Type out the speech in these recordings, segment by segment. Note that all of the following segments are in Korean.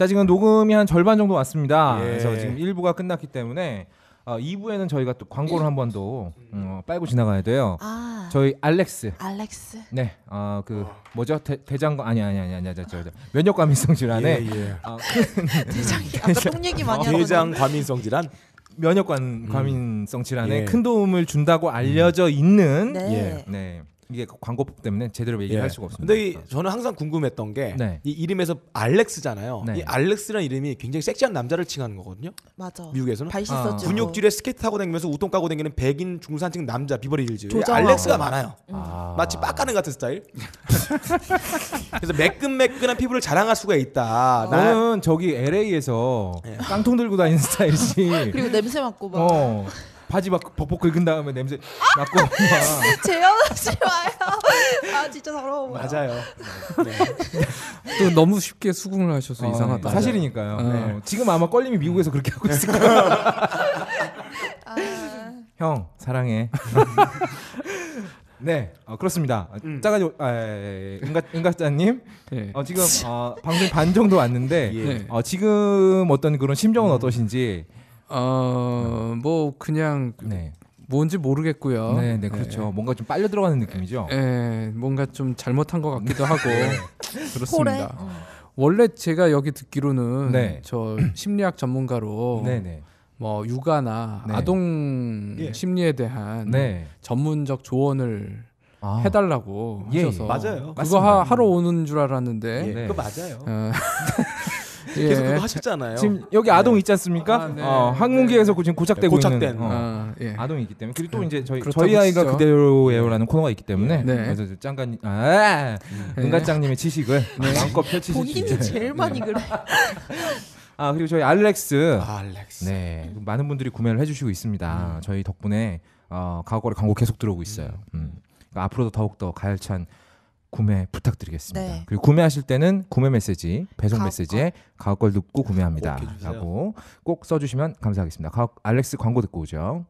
자 지금 녹음이 한 절반 정도 왔습니다. 예. 그래서 지금 1부가 끝났기 때문에 어, 2부에는 저희가 또 광고를 한 번더 음, 어, 빨고 지나가야 돼요. 아. 저희 알렉스. 알렉스. 네. 어, 그 뭐죠? 대, 장과 아니 아니 아니 아니 아니 저, 저 면역 과민성 질환에 예, 예. 어, 대장이 아까 똥 얘기 많이 아, 하거든. 대장 과민성 질환. 면역 관 음. 과민성 질환에 예. 큰 도움을 준다고 알려져 있는 네. 예. 네. 이게 광고법 때문에 제대로 얘기할 예. 수가 없습니다. 근데 이, 저는 항상 궁금했던 게이 네. 이름에서 알렉스잖아요. 네. 이 알렉스라는 이름이 굉장히 섹시한 남자를 칭하는 거거든요. 맞아. 미국에서는 아. 근육질에 스케이트 타고 다니면서 우통 까고 다니는 백인 중산층 남자 비버리 힐즈. 알렉스가 많아요. 음. 아. 마치 빡가는 같은 스타일. 그래서 매끈매끈한 피부를 자랑할 수가 있다. 나는 저기 LA에서 예. 깡통 들고 다니는 스타일이지. 그리고 냄새 맡고 막. 어. 바지 막 벅벅 긁은 다음에 냄새 맡고 아, 재현하지 마요. 아 진짜 더러워. 맞아요. 네. 네. 또 너무 쉽게 수긍을 하셔서 어, 네. 이상하다. 사실이니까요. 어. 지금 아마 껄림이 미국에서 그렇게 하고 있을 거예요. 아... 형 사랑해. 네, 어, 그렇습니다. 아, 음. 짜가지 아, 은가 예, 예, 예. 은가짜님 네. 어, 지금 어, 방송 반 정도 왔는데 예. 어, 지금 어떤 그런 심정은 음. 어떠신지 음. 어뭐 그냥 네. 뭔지 모르겠고요. 네, 네, 그렇죠. 네. 뭔가 좀 빨려 들어가는 느낌이죠. 네, 뭔가 좀 잘못한 것 같기도 하고 네. 그렇습니다. 어. 원래 제가 여기 듣기로는 네. 저 심리학 전문가로 네, 네. 뭐 육아나 네. 아동 예. 심리에 대한 전문적 조언을 아. 해달라고 예. 예. 하셔서 맞아요. 그거 맞 하, 러 오는 줄 알았는데 예. 그거 맞아요. 어. 예. 계속 그거 하셨잖아요. 지금 여기 네. 아동 있지 않습니까? 아, 네. 어, 항문기에서 네. 지금 네, 고착되고 고착된. 있는 어, 아, 예. 아동이기 때문에 그리고 또 이제 저희 저희 아이가 치죠. 그대로예요라는 코너가 있기 때문에 네. 그래서 어, 짱간 아 은가짱님의 지식을 마음껏 펼치실 본인이 제일 많이 그래. 아 그리고 저희 알렉스, 아, 알렉스. 네 많은 분들이 구매를 해주시고 있습니다. 음. 저희 덕분에 어, 가거래 광고 계속 들어오고 있어요. 음. 음. 그러니까 앞으로도 더욱 더 가열찬 구매 부탁드리겠습니다. 네. 그리고 구매하실 때는 구매 메시지, 배송 가옥 메시지에 가옥걸 듣고 구매합니다. 라고 꼭 써주시면 감사하겠습니다. 가옥 알렉스 광고 듣고 오죠.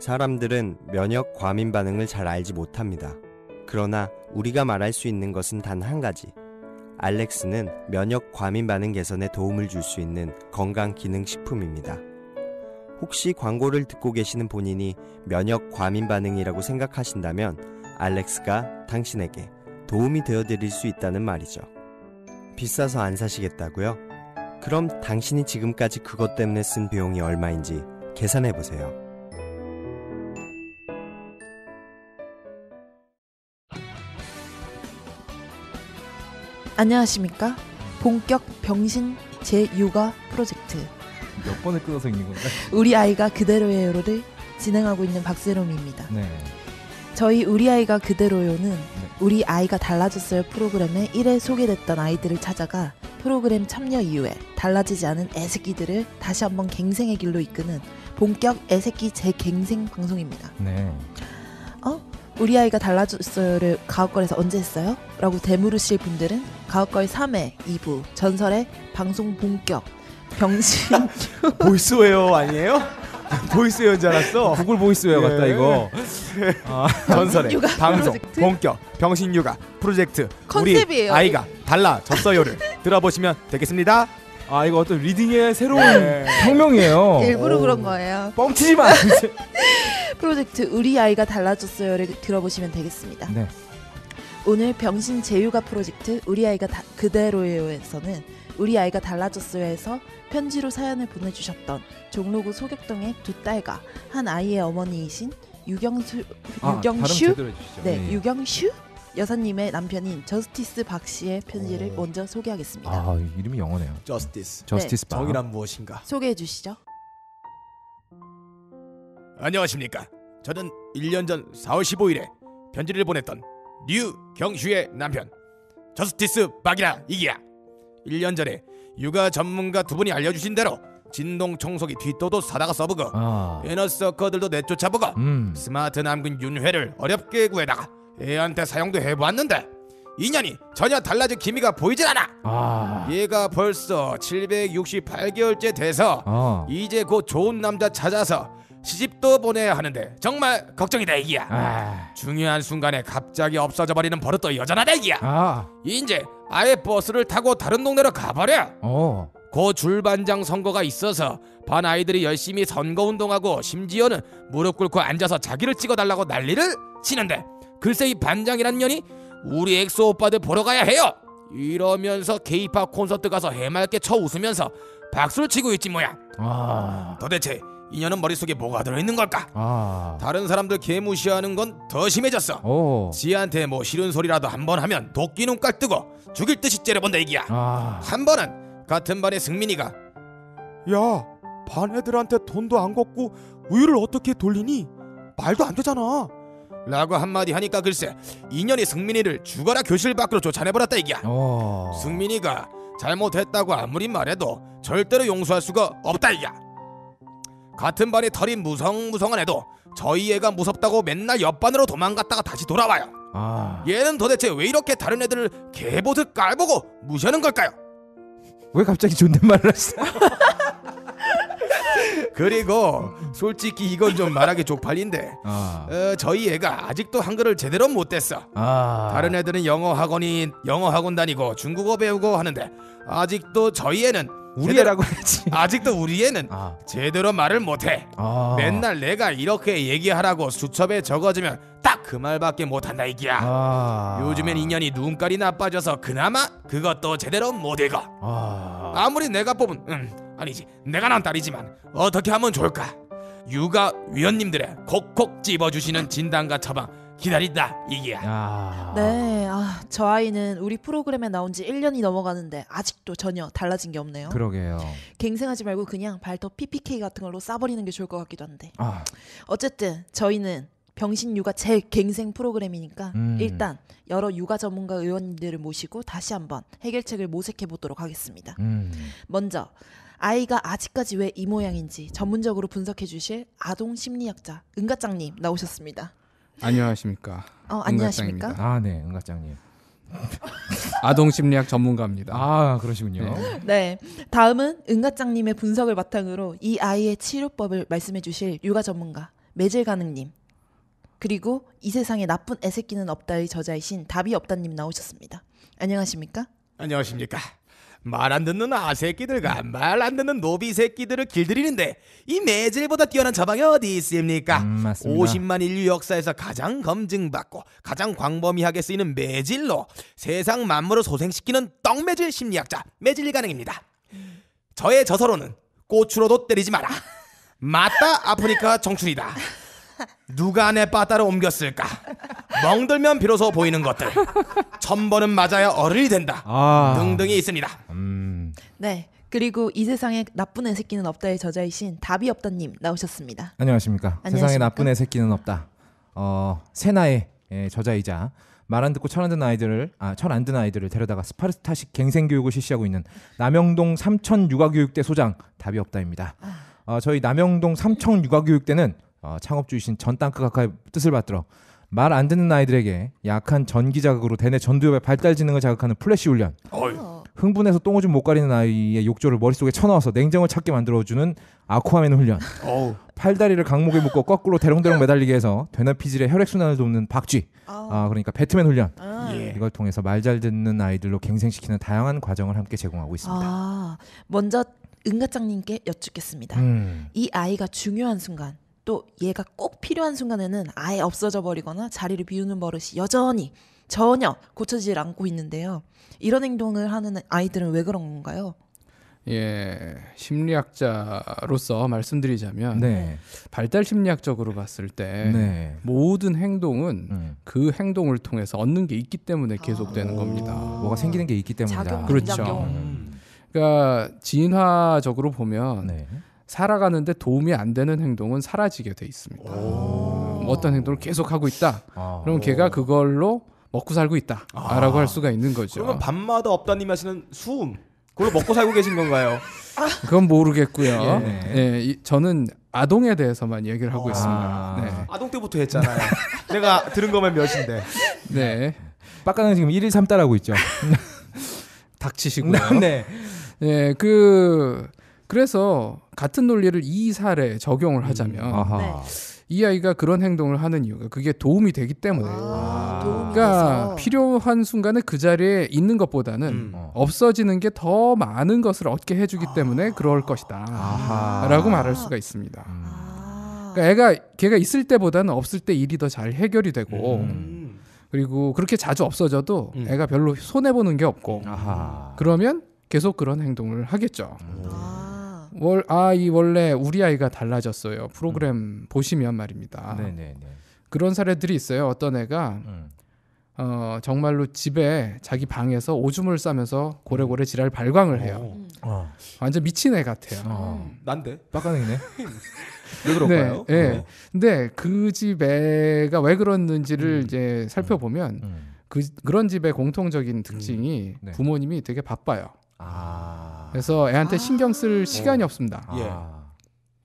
사람들은 면역 과민 반응을 잘 알지 못합니다. 그러나 우리가 말할 수 있는 것은 단 한 가지. 알렉스는 면역 과민 반응 개선에 도움을 줄 수 있는 건강 기능 식품입니다. 혹시 광고를 듣고 계시는 본인이 면역 과민 반응이라고 생각하신다면 알렉스가 당신에게 도움이 되어 드릴 수 있다는 말이죠. 비싸서 안 사시겠다고요? 그럼 당신이 지금까지 그것 때문에 쓴 비용이 얼마인지 계산해 보세요. 안녕하십니까? 본격 병신 제육아 프로젝트. 몇 번을 끊어서 있는 건가 우리 아이가 그대로의 예로를 진행하고 있는 박세롬입니다. 네. 저희 우리 아이가 그대로요는 네. 우리 아이가 달라졌어요 프로그램에 1회 소개됐던 아이들을 찾아가 프로그램 참여 이후에 달라지지 않은 애새끼들을 다시 한번 갱생의 길로 이끄는 본격 애새끼 재갱생 방송입니다. 네. 어? 우리 아이가 달라졌어요를 가옥걸에서 언제 했어요? 라고 되물으실 분들은 가옥걸 3회 2부 전설의 방송 본격 병신 보이스웨어 아니에요? 보이스웨어인 줄 알았어. 구글 보이스웨어 예. 같다 이거. 아, 전설의 방송 프로젝트? 본격 병신 육아 프로젝트 컨셉이에요. 우리 아이가 달라 졌어요를 들어보시면 되겠습니다. 아 이거 어떤 리딩의 새로운 네. 혁명이에요. 일부러 오. 그런 거예요. 뻥치지 마. 프로젝트 우리 아이가 달라졌어요를 들어보시면 되겠습니다. 네. 오늘 병신 재유가 프로젝트 우리 아이가 그대로예요에서는 우리 아이가 달라졌어요에서 편지로 사연을 보내주셨던 종로구 소격동의 두 딸과 한 아이의 어머니이신 유경수 아, 유경슈 네, 네, 유경슈 여사님의 남편인 저스티스 박 씨의 편지를 오. 먼저 소개하겠습니다. 아 이름이 영어네요. 저스티스. 저스티스 네. 정이란 무엇인가? 소개해 주시죠. 안녕하십니까. 저는 1년 전 4월 15일에 편지를 보냈던 류경슈의 남편 저스티스 박이라 이기라. 1년 전에 육아 전문가 두 분이 알려주신 대로 진동 청소기 뒷도도 사다가 써보고 아. 이너서커들도 내쫓아보고 음. 스마트 남근 윤회를 어렵게 구해다가 애한테 사용도 해보았는데 인연이 전혀 달라질 기미가 보이질 않아 아. 얘가 벌써 768개월째 돼서 아. 이제 곧 좋은 남자 찾아서 시집도 보내야 하는데 정말 걱정이다 애기야 아... 중요한 순간에 갑자기 없어져 버리는 버릇도 여전하다 이기야 아... 이제 아예 버스를 타고 다른 동네로 가버려 어... 고 줄반장 선거가 있어서 반 아이들이 열심히 선거운동하고 심지어는 무릎 꿇고 앉아서 자기를 찍어달라고 난리를 치는데 글쎄 이 반장이란 년이 우리 엑소 오빠들 보러 가야 해요 이러면서 케이팝 콘서트 가서 해맑게 쳐 웃으면서 박수를 치고 있지 뭐야 아... 도대체 인연은 머릿속에 뭐가 들어있는 걸까? 아. 다른 사람들 개무시하는 건 더 심해졌어. 오. 지한테 뭐 싫은 소리라도 한 번 하면 도끼 눈깔 뜨고 죽일 듯이 째려본다 얘기야. 아. 한 번은 같은 반의 승민이가 야, 반 애들한테 돈도 안 걷고 우유를 어떻게 돌리니? 말도 안 되잖아. 라고 한마디 하니까 글쎄 인연이 승민이를 죽어라 교실 밖으로 쫓아내버렸다 얘기야. 오. 승민이가 잘못했다고 아무리 말해도 절대로 용서할 수가 없다 이야. 같은 반에 털인 무성무성한 애도 저희 애가 무섭다고 맨날 옆반으로 도망갔다가 다시 돌아와요. 아... 얘는 도대체 왜 이렇게 다른 애들을 개보듯 깔보고 무시하는 걸까요? 왜 갑자기 존댓말을 했어? 그리고 솔직히 이건 좀 말하기 족팔린데 아. 어, 저희 애가 아직도 한글을 제대로 못했어 아. 다른 애들은 영어 학원이 영어 학원 다니고 중국어 배우고 하는데 아직도 저희 애는 우리 애라고 했지. 아직도 우리 애는 아. 제대로 말을 못해. 아. 맨날 내가 이렇게 얘기하라고 수첩에 적어주면 딱 그 말밖에 못한다 이기야. 아. 요즘엔 인연이 눈깔이 나빠져서 그나마 그것도 제대로 못 읽어. 아. 무리 내가 뽑은 음 아니지 내가 난 딸이지만 어떻게 하면 좋을까? 육아 위원님들의 콕콕 집어주시는 진단과 처방 기다린다 이기야. 야. 네, 아, 저 아이는 우리 프로그램에 나온 지 1년이 넘어가는데 아직도 전혀 달라진 게 없네요. 그러게요. 갱생하지 말고 그냥 발톱 PPK 같은 걸로 싸버리는 게 좋을 것 같기도 한데. 아. 어쨌든 저희는 병신 육아 재갱생 프로그램이니까 음. 일단 여러 육아 전문가 의원님들을 모시고 다시 한번 해결책을 모색해 보도록 하겠습니다. 음. 먼저 아이가 아직까지 왜 이 모양인지 전문적으로 분석해 주실 아동 심리학자 은가짱님 나오셨습니다. 안녕하십니까. 어, 안녕하십니까. 아, 네, 은가짱님. 아동 심리학 전문가입니다. 아, 그러시군요. 네. 네. 다음은 은가짱님의 분석을 바탕으로 이 아이의 치료법을 말씀해 주실 육아 전문가 매질가능님 그리고 이 세상에 나쁜 애새끼는 없다의 저자이신 답이 없다님 나오셨습니다. 안녕하십니까? 안녕하십니까? 말안 듣는 아새끼들과 말 안 듣는 노비 새끼들을 길들이는데 이 매질보다 뛰어난 처방이 어디 있습니까? 음, 50만 인류 역사에서 가장 검증받고 가장 광범위하게 쓰이는 매질로 세상 만물을 소생시키는 떡매질 심리학자 매질 가능입니다. 저의 저서로는 꽃으로도 때리지 마라. 맞다 아프니까 정출이다. 누가 내 빠따를 옮겼을까? 멍들면 비로소 보이는 것들. 천번은 맞아야 어른이 된다. 아. 등등이 있습니다. 음. 네. 그리고 이 세상에 나쁜 애 새끼는 없다의 저자이신 답이 없다님 나오셨습니다. 안녕하십니까. 안녕하십니까? 세상에 나쁜 애 새끼는 없다. 어, 세나의 예, 저자이자 말 안 듣고 철 안 든 아이들을 아, 철안 든 아이들을 데려다가 스파르타식 갱생 교육을 실시하고 있는 남영동 삼천 육아교육대 소장 답이 없다입니다. 아. 어, 저희 남영동 삼천 육아교육대는 어, 창업주이신 전땅크 각하의 뜻을 받들어 말안 듣는 아이들에게 약한 전기 자극으로 대뇌 전두엽의 발달 지능을 자극하는 플래시 훈련. 어이. 흥분해서 똥오줌 못 가리는 아이의 욕조를 머릿속에 쳐넣어서 냉정을 찾게 만들어주는 아쿠아맨 훈련. 어우. 팔다리를 강목에 묶어 거꾸로 대롱대롱 매달리게 해서 되뇌 피질의 혈액 순환을 돕는 박쥐. 아. 아 그러니까 배트맨 훈련. 아. 예. 이걸 통해서 말 잘 듣는 아이들로 갱생시키는 다양한 과정을 함께 제공하고 있습니다. 아, 먼저 은가짱님께 여쭙겠습니다. 음. 이 아이가 중요한 순간 또 얘가 꼭 필요한 순간에는 아예 없어져 버리거나 자리를 비우는 버릇이 여전히 전혀 고쳐지질 않고 있는데요. 이런 행동을 하는 아이들은 왜 그런 건가요? 예, 심리학자로서 말씀드리자면 네. 발달 심리학적으로 봤을 때 네. 모든 행동은 음. 그 행동을 통해서 얻는 게 있기 때문에 아. 계속되는 아, 겁니다. 뭐가 생기는 게 있기 때문이다. 그렇죠. 음. 그러니까 진화적으로 보면 네. 살아가는데 도움이 안 되는 행동은 사라지게 돼 있습니다. 음, 어떤 행동을 계속 하고 있다. 아, 그럼 걔가 그걸로 먹고 살고 있다라고 아, 할 수가 있는 거죠. 그러면 밤마다 업다님 하시는 수 그걸 먹고 살고 계신 건가요? 아. 그건 모르겠고요. 예. 예 이, 저는 아동에 대해서만 얘기를 하고 아, 있습니다. 네. 아동 때부터 했잖아요. 내가 들은 거면 몇인데. 네. 빡가는 지금 1일 3달하고 있죠. 닥치시고요. 네. 예, 그 그래서 같은 논리를 이 사례에 적용을 음. 하자면 음. 네. 이 아이가 그런 행동을 하는 이유가 그게 도움이 되기 때문에 아, 아. 그러니까 돼서. 필요한 순간에 그 자리에 있는 것보다는 음. 어. 없어지는 게 더 많은 것을 얻게 해주기 아. 때문에 그럴 것이다 아하. 라고 말할 수가 있습니다 음. 아. 그러니까 애가 걔가 있을 때보다는 없을 때 일이 더 잘 해결이 되고 음. 그리고 그렇게 자주 없어져도 애가 별로 손해보는 게 없고 아하. 그러면 계속 그런 행동을 하겠죠. 오. 아. 월, 아, 이 원래 우리 아이가 달라졌어요. 프로그램 음. 보시면 말입니다. 네네네. 그런 사례들이 있어요. 어떤 애가 음. 어, 정말로 집에 자기 방에서 오줌을 싸면서 고래고래 음. 지랄 발광을 해요. 음. 어. 완전 미친 애 같아요. 어. 난데? 빡가능이네. 왜 그럴까요? 네, 네. 어. 근데 그 집애가 왜 그랬는지를 음. 이제 살펴보면 음. 그, 그런 집의 공통적인 특징이 음. 네. 부모님이 되게 바빠요. 아. 그래서 애한테 신경 쓸 아. 시간이 어. 없습니다. 아. 예.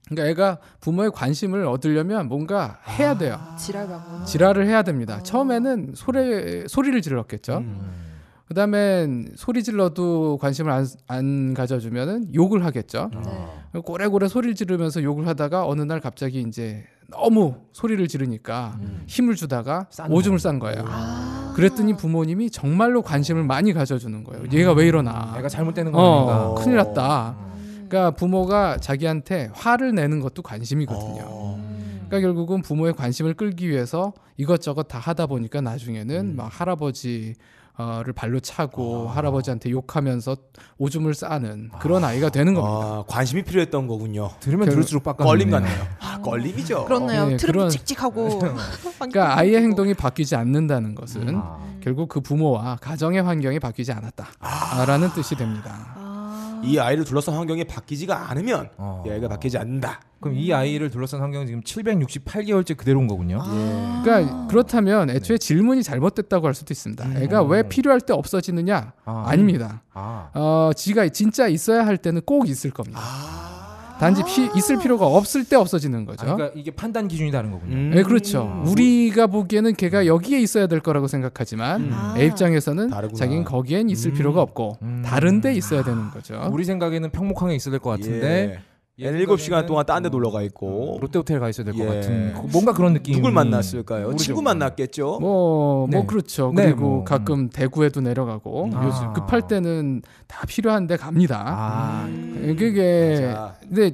그러니까 애가 부모의 관심을 얻으려면 뭔가 해야 돼요. 아. 지랄하고. 지랄을 해야 됩니다. 처음에는 소리 소리를 질렀겠죠. 음. 그다음엔 소리 질러도 관심을 안, 안 가져주면은 욕을 하겠죠. 네. 고래고래 소리를 지르면서 욕을 하다가 어느 날 갑자기 이제 너무 소리를 지르니까 음. 힘을 주다가 오줌을 싼 거예요. 아. 그랬더니 아. 부모님이 정말로 관심을 많이 가져주는 거예요. 음. 얘가 왜 이러나? 애가 잘못되는 거 어, 아닌가? 큰일 났다. 음. 그러니까 부모가 자기한테 화를 내는 것도 관심이거든요. 어. 그러니까 결국은 부모의 관심을 끌기 위해서 이것저것 다 하다 보니까 나중에는 음. 막 할아버지 어를 발로 차고 아. 할아버지한테 욕하면서 오줌을 싸는 그런 아. 이가 되는 겁니다. 아, 관심이 필요했던 거군요. 들으면 들을수록 빡 걸림 같네요. 아, 걸림이죠. 그렇네요. 네, 어, 트럼프 예, 칙칙하고. 그러니까 아이의 행동이 바뀌지 않는다는 것은 아. 결국 그 부모와 가정의 환경이 바뀌지 않았다라는 아. 뜻이 됩니다. 이 아이를 둘러싼 환경이 바뀌지가 않으면 어. 이 아이가 바뀌지 않는다. 그럼 이 아이를 둘러싼 환경은 지금 768개월째 그대로인 거군요. 아~ 예. 그러니까 그렇다면 애초에 네. 질문이 잘못됐다고 할 수도 있습니다. 음. 애가 왜 필요할 때 없어지느냐? 아. 닙니다 아. 어, 지가 진짜 있어야 할 때는 꼭 있을 겁니다. 아~ 단지 피, 아. 있을 필요가 없을 때 없어지는 거죠. 아, 그러니까 이게 판단 기준이 다른 거군요. 음. 네, 그렇죠. 음. 우리가 보기에는 걔가 여기에 있어야 될 거라고 생각하지만 음. 아. 애 입장에서는 다르구나. 자기는 거기엔 있을 음. 필요가 없고 음. 다른데 있어야 되는 거죠. 우리 생각에는 평목항에 있어야 될 것 같은데 예. 예, 일곱 시간 동안 딴데 어. 놀러 가 있고 어, 음. 롯데호텔 가 있어야 될것 예. 같은 그 뭔가 그런 느낌 누굴 만났을까요? 모르죠. 친구 만났겠죠. 뭐뭐 뭐 네. 뭐 그렇죠. 네, 그리고 뭐. 가끔 음. 대구에도 내려가고 음. 아. 요즘 급할 때는 다 필요한데 갑니다. 아. 그게 맞아. 근데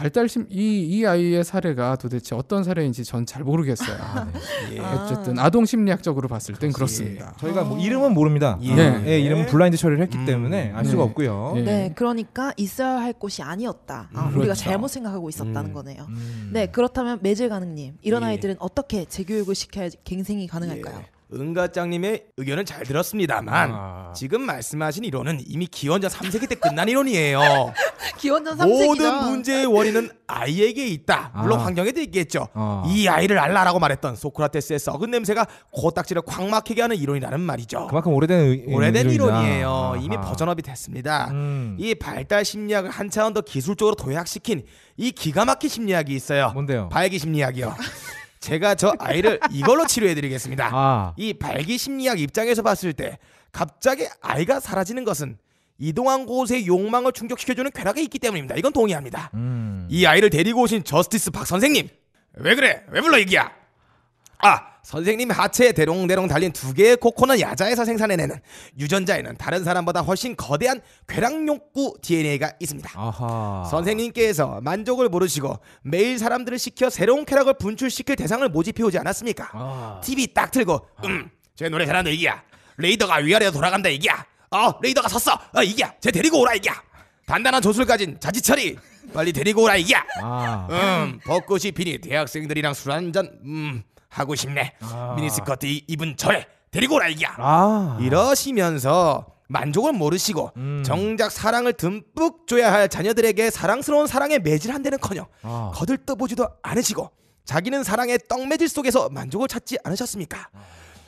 발달심 이, 이 아이의 사례가 도대체 어떤 사례인지 전 잘 모르겠어요. 아, 아 네. 네. 예. 어쨌든 아동 심리학적으로 봤을 땐 그렇습니다. 예. 저희가 뭐 이름은 모릅니다. 예. 예. 네. 예. 이름은 블라인드 처리를 했기 음. 때문에 알 네. 수가 없고요. 예. 네, 그러니까 있어야 할 곳이 아니었다. 아, 그 우리가 그렇죠. 잘못 생각하고 있었다는 음. 거네요. 음. 네, 그렇다면 매질 가능님 이런 아이들은 어떻게 재교육을 시켜야 갱생이 가능할까요? 은과장님의 의견은 잘 들었습니다만 아. 지금 말씀하신 이론은 이미 기원전 3세기 때 끝난 이론이에요. 기원전 3세기 모든 문제의 원인은 아이에게 있다. 물론 아. 환경에도 있겠죠. 어. 이 아이를 알라라고 말했던 소크라테스의 썩은 냄새가 코딱지를 꽉 막히게 하는 이론이라는 말이죠. 그만큼 오래된 의, 오래된 이론이다. 이론이에요 이미 버전업이 됐습니다. 음. 이 발달 심리학을 한 차원 더 기술적으로 도약시킨 이 기가 막힌 심리학이 있어요. 뭔데요? 발기 심리학이요. 제가 저 아이를 이걸로 치료해드리겠습니다. 아. 이 발기 심리학 입장에서 봤을 때 갑자기 아이가 사라지는 것은 이동한 곳의 욕망을 충족시켜주는 쾌락이 있기 때문입니다. 이건 동의합니다. 음. 이 아이를 데리고 오신 저스티스 박 선생님 왜 그래? 왜 불러 이기야? 아 선생님 하체에 대롱대롱 달린 두 개의 코코넛 야자에서 생산해내는 유전자에는 다른 사람보다 훨씬 거대한 괴랑욕구 DNA가 있습니다. 아하. 선생님께서 만족을 모르시고 매일 사람들을 시켜 새로운 쾌락을 분출시킬 대상을 모집해오지 않았습니까? 아. TV 딱 틀고 음, 제 노래 잘하는 얘기야. 레이더가 위아래로 돌아간다 얘기야. 어, 레이더가 섰어. 어, 이기야. 쟤 데리고 오라 이기야. 단단한 조술 가진 자지철이 빨리 데리고 오라 이기야. 아. 음, 벚꽃이 피니 대학생들이랑 술 한잔 음. 하고 싶네. 아. 미니스커트 입은 저래 데리고 오라이기야. 아. 이러시면서 만족을 모르시고 음. 정작 사랑을 듬뿍 줘야 할 자녀들에게 사랑스러운 사랑에 매질한데는커녕 아. 거들떠보지도 않으시고 자기는 사랑의 떡매질 속에서 만족을 찾지 않으셨습니까? 아.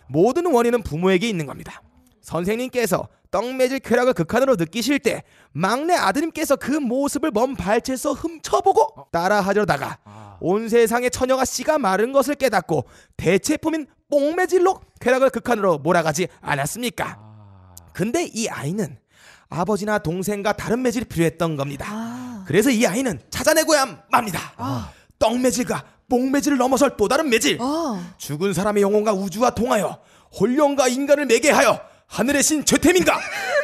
모든 원인은 부모에게 있는 겁니다. 선생님께서 떡매질 쾌락을 극한으로 그 느끼실 때 막내 아드님께서 그 모습을 먼 발치에서 훔쳐보고 어. 따라하려다가 아. 온 세상의 처녀가 씨가 마른 것을 깨닫고 대체품인 뽕매질로 쾌락을 극한으로 그 몰아가지 않았습니까? 아. 근데 이 아이는 아버지나 동생과 다른 매질이 필요했던 겁니다. 아. 그래서 이 아이는 찾아내고야 맙니다. 떡 매질과 뽕 매질을 넘어설 또 다른 매질. 어. 죽은 사람의 영혼과 우주와 통하여 혼령과 인간을 매개하여 하늘의 신죄태민과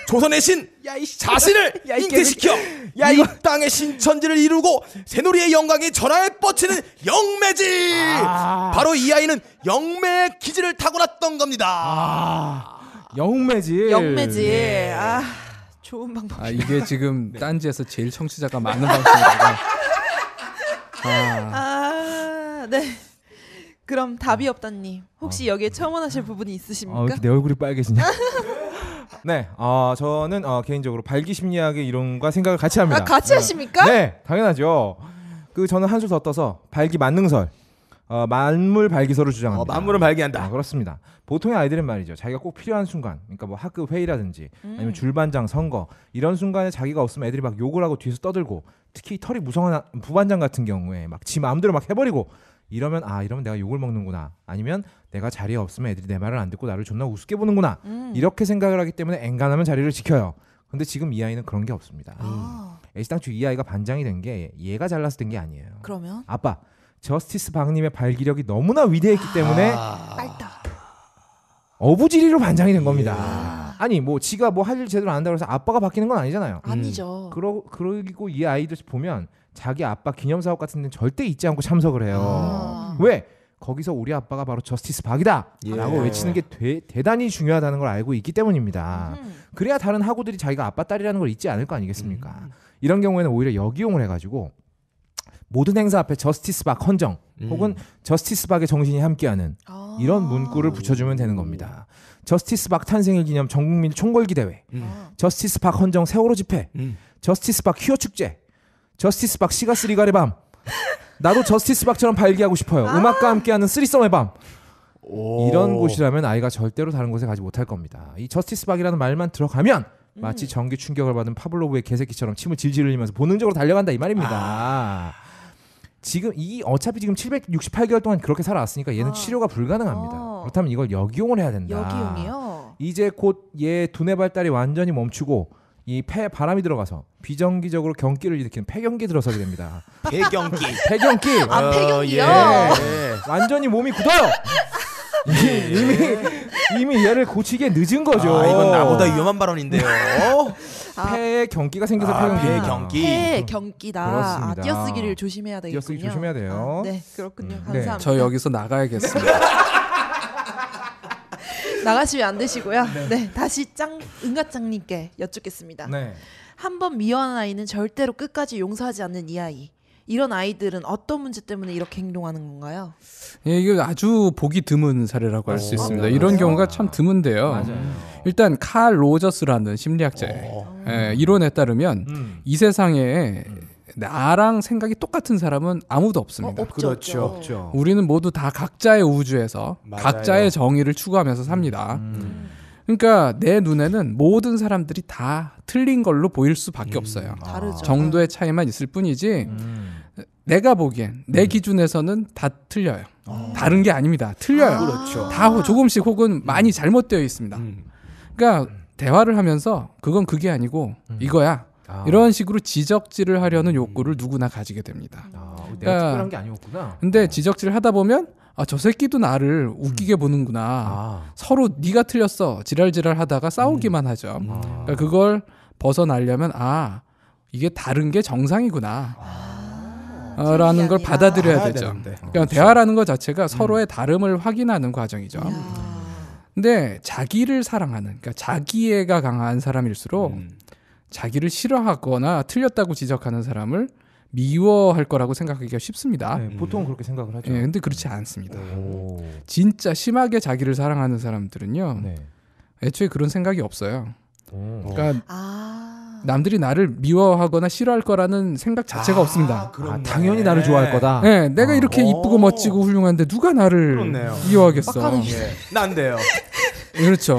조선의 신 야, 자신을 야, 잉태시켜 야, 이 땅의 신천지를 이루고 새누리의 영광이 전하에 뻗치는 영매지 아~ 바로 이 아이는 영매의 기질을 타고났던 겁니다 아~ 영매지 영매지 예. 아 좋은 방법 아 이게 지금 네. 딴지에서 제일 청취자가 많은 방송이다 아, 아 네. 그럼 답이 아. 없다님 혹시 아, 여기에 첨원하실 부분이 있으십니까? 아, 내 얼굴이 빨개지냐? 네, 어, 저는 어, 개인적으로 발기 심리학의 이론과 생각을 같이 합니다. 아, 같이 네. 하십니까? 네, 당연하죠. 그 저는 한술 더 떠서 발기 만능설, 어, 만물 발기설을 주장합니다. 어, 만물을 발기한다. 아, 그렇습니다. 보통의 아이들은 말이죠. 자기가 꼭 필요한 순간, 그러니까 뭐 학급 회의라든지 음. 아니면 줄반장 선거 이런 순간에 자기가 없으면 애들이 막 욕을 하고 뒤에서 떠들고 특히 털이 무성한 부반장 같은 경우에 막 지 마음대로 막 해버리고 이러면 아 이러면 내가 욕을 먹는구나 아니면 내가 자리에 없으면 애들이 내 말을 안 듣고 나를 존나 우습게 보는구나 음. 이렇게 생각을 하기 때문에 앵간하면 자리를 지켜요 근데 지금 이 아이는 그런 게 없습니다 아. 음. 애시당초 이 아이가 반장이 된 게 얘가 잘라서 된 게 아니에요 그러면 아빠 저스티스 박님의 발기력이 너무나 위대했기 때문에 아. 빨다 어부지리로 반장이 된 겁니다 예. 아니 뭐 지가 뭐 할 일 제대로 안 한다고 해서 아빠가 바뀌는 건 아니잖아요. 아니죠. 음. 그러 그리고 이 아이들 보면 자기 아빠 기념 사업 같은 데는 절대 잊지 않고 참석을 해요. 아. 왜? 거기서 우리 아빠가 바로 저스티스 박이다라고 예. 외치는 게 대, 단히 중요하다는 걸 알고 있기 때문입니다. 음. 그래야 다른 학우들이 자기가 아빠 딸이라는 걸 잊지 않을 거 아니겠습니까? 음. 이런 경우에는 오히려 역이용을 해가지고 모든 행사 앞에 저스티스 박 헌정 음. 혹은 저스티스 박의 정신이 함께하는 아. 이런 문구를 붙여주면 되는 겁니다. 저스티스 박 탄생일 기념 전국민 총궐기 대회, 음. 아. 저스티스 박 헌정 세월호 집회, 음. 저스티스 박 퀴어 축제 저스티스 박 시가 쓰리갈의 밤. 나도 저스티스 박처럼 발기하고 싶어요. 아~ 음악과 함께하는 쓰리썸의 밤. 이런 곳이라면 아이가 절대로 다른 곳에 가지 못할 겁니다. 이 저스티스 박이라는 말만 들어가면 음. 마치 전기 충격을 받은 파블로브의 개새끼처럼 침을 질질 흘리면서 본능적으로 달려간다 이 말입니다. 아~ 지금 이 어차피 지금 768개월 동안 그렇게 살아왔으니까 얘는 아. 치료가 불가능합니다. 아. 그렇다면 이걸 역이용을 해야 된다. 역이용이요? 이제 곧 얘 두뇌 발달이 완전히 멈추고 이폐 바람이 들어가서 비정기적으로 경기를 일으키는 폐경기 들어서게 됩니다. 폐경기. 폐경기. 아, 아 폐경기요? 예. 예. 완전히 몸이 굳어요. 예. 이미 이미 얘를 고치기에 늦은 거죠. 아, 이건 나보다 위험한 발언인데요. 폐에 경기가 생겨서 아, 폐경기. 폐 경기. 폐 경기다. 아, 그렇습니다. 아, 띄어쓰기를 조심해야 되겠군요. 띄어쓰기 조심해야 돼요. 아, 네, 그렇군요. 음. 네. 저 여기서 나가야겠습니다. 나가시면 안 되시고요. 네, 네 다시 짱 은가짱님께 여쭙겠습니다. 네. 한번 미워한 아이는 절대로 끝까지 용서하지 않는 이 아이. 이런 아이들은 어떤 문제 때문에 이렇게 행동하는 건가요? 예, 이거 아주 보기 드문 사례라고 할수 어, 있습니다. 이런 경우가 아. 참 드문데요. 맞아요. 일단 칼 로저스라는 심리학자의 어. 예, 이론에 따르면 음. 이 세상에 음. 나랑 생각이 똑같은 사람은 아무도 없습니다. 어, 없죠, 그렇죠. 없죠. 우리는 모두 다 각자의 우주에서 맞아요. 각자의 정의를 추구하면서 삽니다. 음. 그러니까 내 눈에는 모든 사람들이 다 틀린 걸로 보일 수밖에 음. 없어요. 아. 다르죠. 정도의 차이만 있을 뿐이지 음. 내가 보기엔 내 음. 기준에서는 다 틀려요. 어. 다른 게 아닙니다. 틀려요. 아, 그렇죠. 다 조금씩 혹은 음. 많이 잘못되어 있습니다. 음. 그러니까 대화를 하면서 그건 그게 아니고 이거야. 아. 이런 식으로 지적질을 하려는 음. 욕구를 누구나 가지게 됩니다. 아, 그러니까, 특별한 게 아니었구나. 근데 어. 지적질을 하다 보면 아저 새끼도 나를 음. 웃기게 음. 보는구나. 아. 서로 네가 틀렸어 지랄지랄 하다가 싸우기만 음. 하죠. 아. 그러니까 그걸 벗어나려면 아 이게 다른 게 정상이구나. 아. 어, 라는 걸 받아들여야 되죠. 그러니까 그 대화라는 것 자체가 음. 서로의 다름을 확인하는 과정이죠. 야 근데 자기를 사랑하는, 그러니까 자기애가 강한 사람일수록 음. 자기를 싫어하거나 틀렸다고 지적하는 사람을 미워할 거라고 생각하기가 쉽습니다. 네, 보통 그렇게 생각을 하죠. 네, 근데 그렇지 않습니다. 네. 오. 진짜 심하게 자기를 사랑하는 사람들은요. 네. 애초에 그런 생각이 없어요. 오. 그러니까 아. 남들이 나를 미워하거나 싫어할 거라는 생각 자체가 아, 없습니다. 아, 당연히 나를 좋아할 거다. 네, 내가 아. 이렇게 이쁘고 멋지고 훌륭한데 누가 나를 그렇네요. 미워하겠어? 예. 난데요. 그렇죠.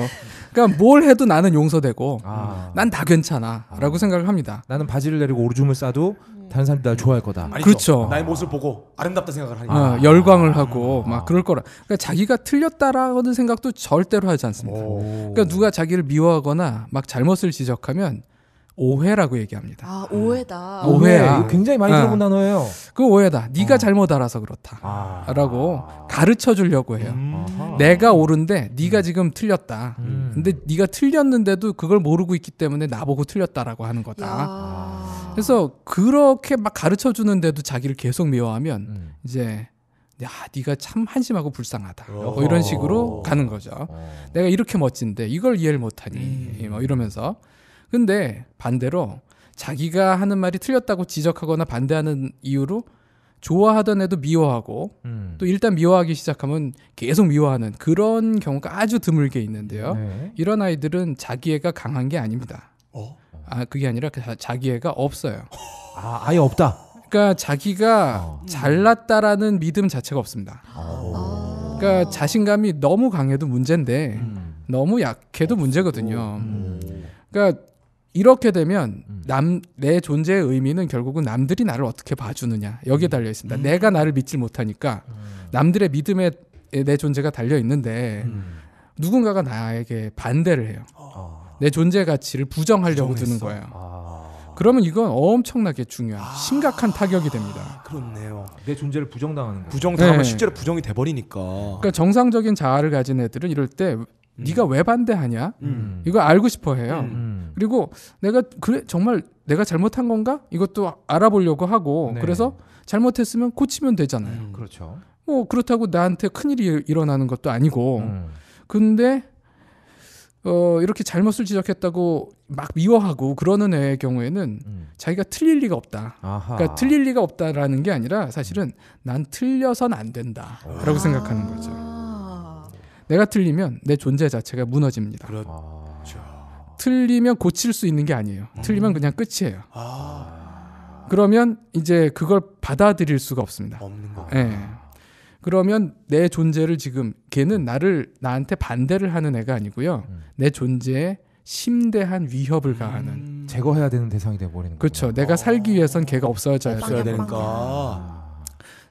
그러니까 뭘 해도 나는 용서되고 아. 난다 괜찮아라고 아. 생각을 합니다. 나는 바지를 내리고 오줌을 싸도 음. 다른 사람들 이나 좋아할 거다. 아니죠. 그렇죠. 나의 모습을 보고 아름답다 생각을 하니까 어, 아, 열광을 하고 막 그럴 거라. 그러니까 자기가 틀렸다라는 생각도 절대로 하지 않습니다. 오. 그러니까 누가 자기를 미워하거나 막 잘못을 지적하면 오해라고 얘기합니다. 아 오해다. 음. 아, 오해야. 굉장히 많이 어. 들어본 아, 단어예요. 그 오해다. 네가 어. 잘못 알아서 그렇다라고 아. 가르쳐 주려고 해요. 음. 내가 옳은데 네가 지금 틀렸다. 음. 근데 네가 틀렸는데도 그걸 모르고 있기 때문에 나보고 틀렸다라고 하는 거다. 야. 그래서 그렇게 막 가르쳐 주는데도 자기를 계속 미워하면 음. 이제 야, 네가 참 한심하고 불쌍하다. 뭐 이런 식으로 가는 거죠. 오. 어. 내가 이렇게 멋진데 이걸 이해를 못하니 음. 뭐 이러면서 근데 반대로 자기가 하는 말이 틀렸다고 지적하거나 반대하는 이유로 좋아하던 애도 미워하고 음. 또 일단 미워하기 시작하면 계속 미워하는 그런 경우가 아주 드물게 있는데요. 네. 이런 아이들은 자기애가 강한 게 아닙니다. 어? 아 그게 아니라 자기애가 없어요. 아 아예 없다. 그러니까 자기가 어. 잘났다라는 믿음 자체가 없습니다. 어. 그러니까 자신감이 너무 강해도 문제인데 음. 너무 약해도 문제거든요. 음. 그러니까 이렇게 되면 음. 남내 존재의 의미는 결국은 남들이 나를 어떻게 봐주느냐 여기에 음. 달려 있습니다. 음. 내가 나를 믿질 못하니까 음. 남들의 믿음에 내 존재가 달려 있는데 음. 누군가가 나에게 반대를 해요. 어. 내 존재 가치를 부정하려고 부정 드는 거예요. 아. 그러면 이건 엄청나게 중요한 아. 심각한 타격이 됩니다. 아, 그렇네요. 내 존재를 부정당하는 거예요. 부정당하면 네. 실제로 부정이 돼버리니까. 그러니까 정상적인 자아를 가진 애들은 이럴 때 음. 네가 왜 반대하냐? 음. 이거 알고 싶어 해요. 음. 음. 그리고 내가 그래 정말 내가 잘못한 건가? 이것도 알아보려고 하고 네. 그래서 잘못했으면 고치면 되잖아요. 음. 그렇죠. 뭐 그렇다고 나한테 큰일이 일어나는 것도 아니고. 음. 근데 어, 이렇게 잘못을 지적했다고 막 미워하고 그러는 애의 경우에는 음. 자기가 틀릴 리가 없다. 아하. 그러니까 틀릴 리가 없다라는 게 아니라 사실은 난 틀려선 안 된다라고 오. 아. 생각하는 거죠. 내가 틀리면 내 존재 자체가 무너집니다. 그렇죠. 틀리면 고칠 수 있는 게 아니에요. 음. 틀리면 그냥 끝이에요. 아. 그러면 이제 그걸 받아들일 수가 없습니다. 없는 거. 예. 그러면 내 존재를 지금 걔는 나를 나한테 반대를 하는 애가 아니고요. 음. 내 존재에 심대한 위협을 음. 가하는 제거해야 되는 대상이 돼버리는 거죠. 그렇죠. 내가 살기 위해선 걔가 어. 없어져야, 없어져야 되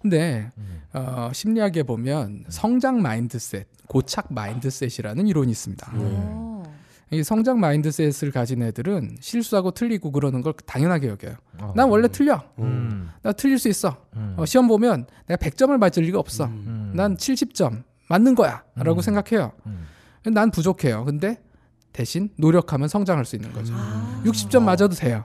근데 음. 어, 심리학에 보면 음. 성장 마인드셋, 고착 마인드셋이라는 이론이 있습니다. 음. 이 성장 마인드셋을 가진 애들은 실수하고 틀리고 그러는 걸 당연하게 여겨요. 어, 난 원래 틀려. 음. 음. 나 틀릴 수 있어. 어, 시험 보면 내가 100점을 맞을 리가 없어. 난 70점 맞는 거야라고 생각해요. 난 부족해요. 근데 대신 노력하면 성장할 수 있는 거죠. 아. 60점 맞아도 돼요.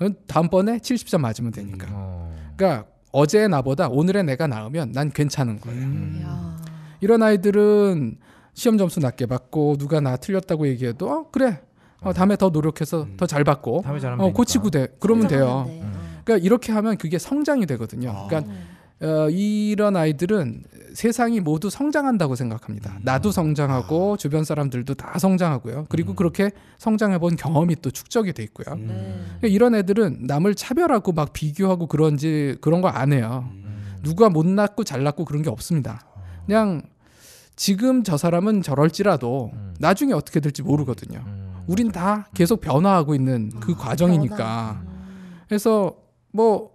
어, 다음번에 70점 맞으면 되니까. 어. 그러니까 어제의 나보다 오늘의 내가 나으면 난 괜찮은 거예요. 음. 음. 이런 아이들은 시험 점수 낮게 받고 누가 나 틀렸다고 얘기해도 어, 그래 어, 음. 다음에 더 노력해서 음. 더잘 받고 어, 고치고 돼 그러면 돼요. 음. 그러니까 이렇게 하면 그게 성장이 되거든요. 아. 그러니까 어, 이런 아이들은 세상이 모두 성장한다고 생각합니다. 음. 나도 성장하고 아. 주변 사람들도 다 성장하고요. 그리고 음. 그렇게 성장해본 경험이 또 축적이 돼 있고요. 음. 네. 그러니까 이런 애들은 남을 차별하고 막 비교하고 그런지 그런 거 안 해요. 음. 누가 못났고 잘났고 그런 게 없습니다. 아. 그냥 지금 저 사람은 저럴지라도 음. 나중에 어떻게 될지 모르거든요. 음. 우린 다 계속 변화하고 있는 그 아, 과정이니까. 그래서 뭐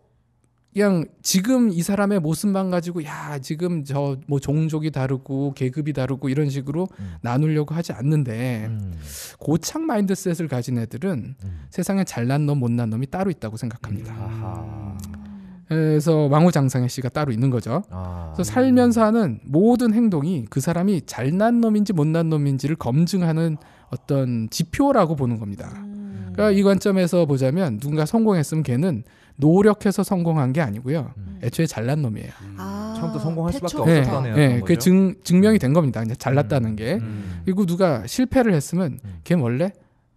그냥 지금 이 사람의 모습만 가지고 야 지금 저 뭐 종족이 다르고 계급이 다르고 이런 식으로 음. 나누려고 하지 않는데 음. 고창 마인드셋을 가진 애들은 음. 세상에 잘난 놈 못난 놈이 따로 있다고 생각합니다. 음. 아하. 그래서 왕후장상의 씨가 따로 있는 거죠. 아, 그래서 살면서 하는 모든 행동이 그 사람이 잘난 놈인지 못난 놈인지를 검증하는 어떤 지표라고 보는 겁니다. 음. 그러니까 이 관점에서 보자면 누군가 성공했으면 걔는 노력해서 성공한 게 아니고요. 음. 애초에 잘난 놈이에요. 음. 아, 처음부터 성공할 수밖에 없었다는 네, 네. 그증 증명이 된 겁니다. 이제 잘났다는 음. 게. 음. 그리고 누가 실패를 했으면 걔 원래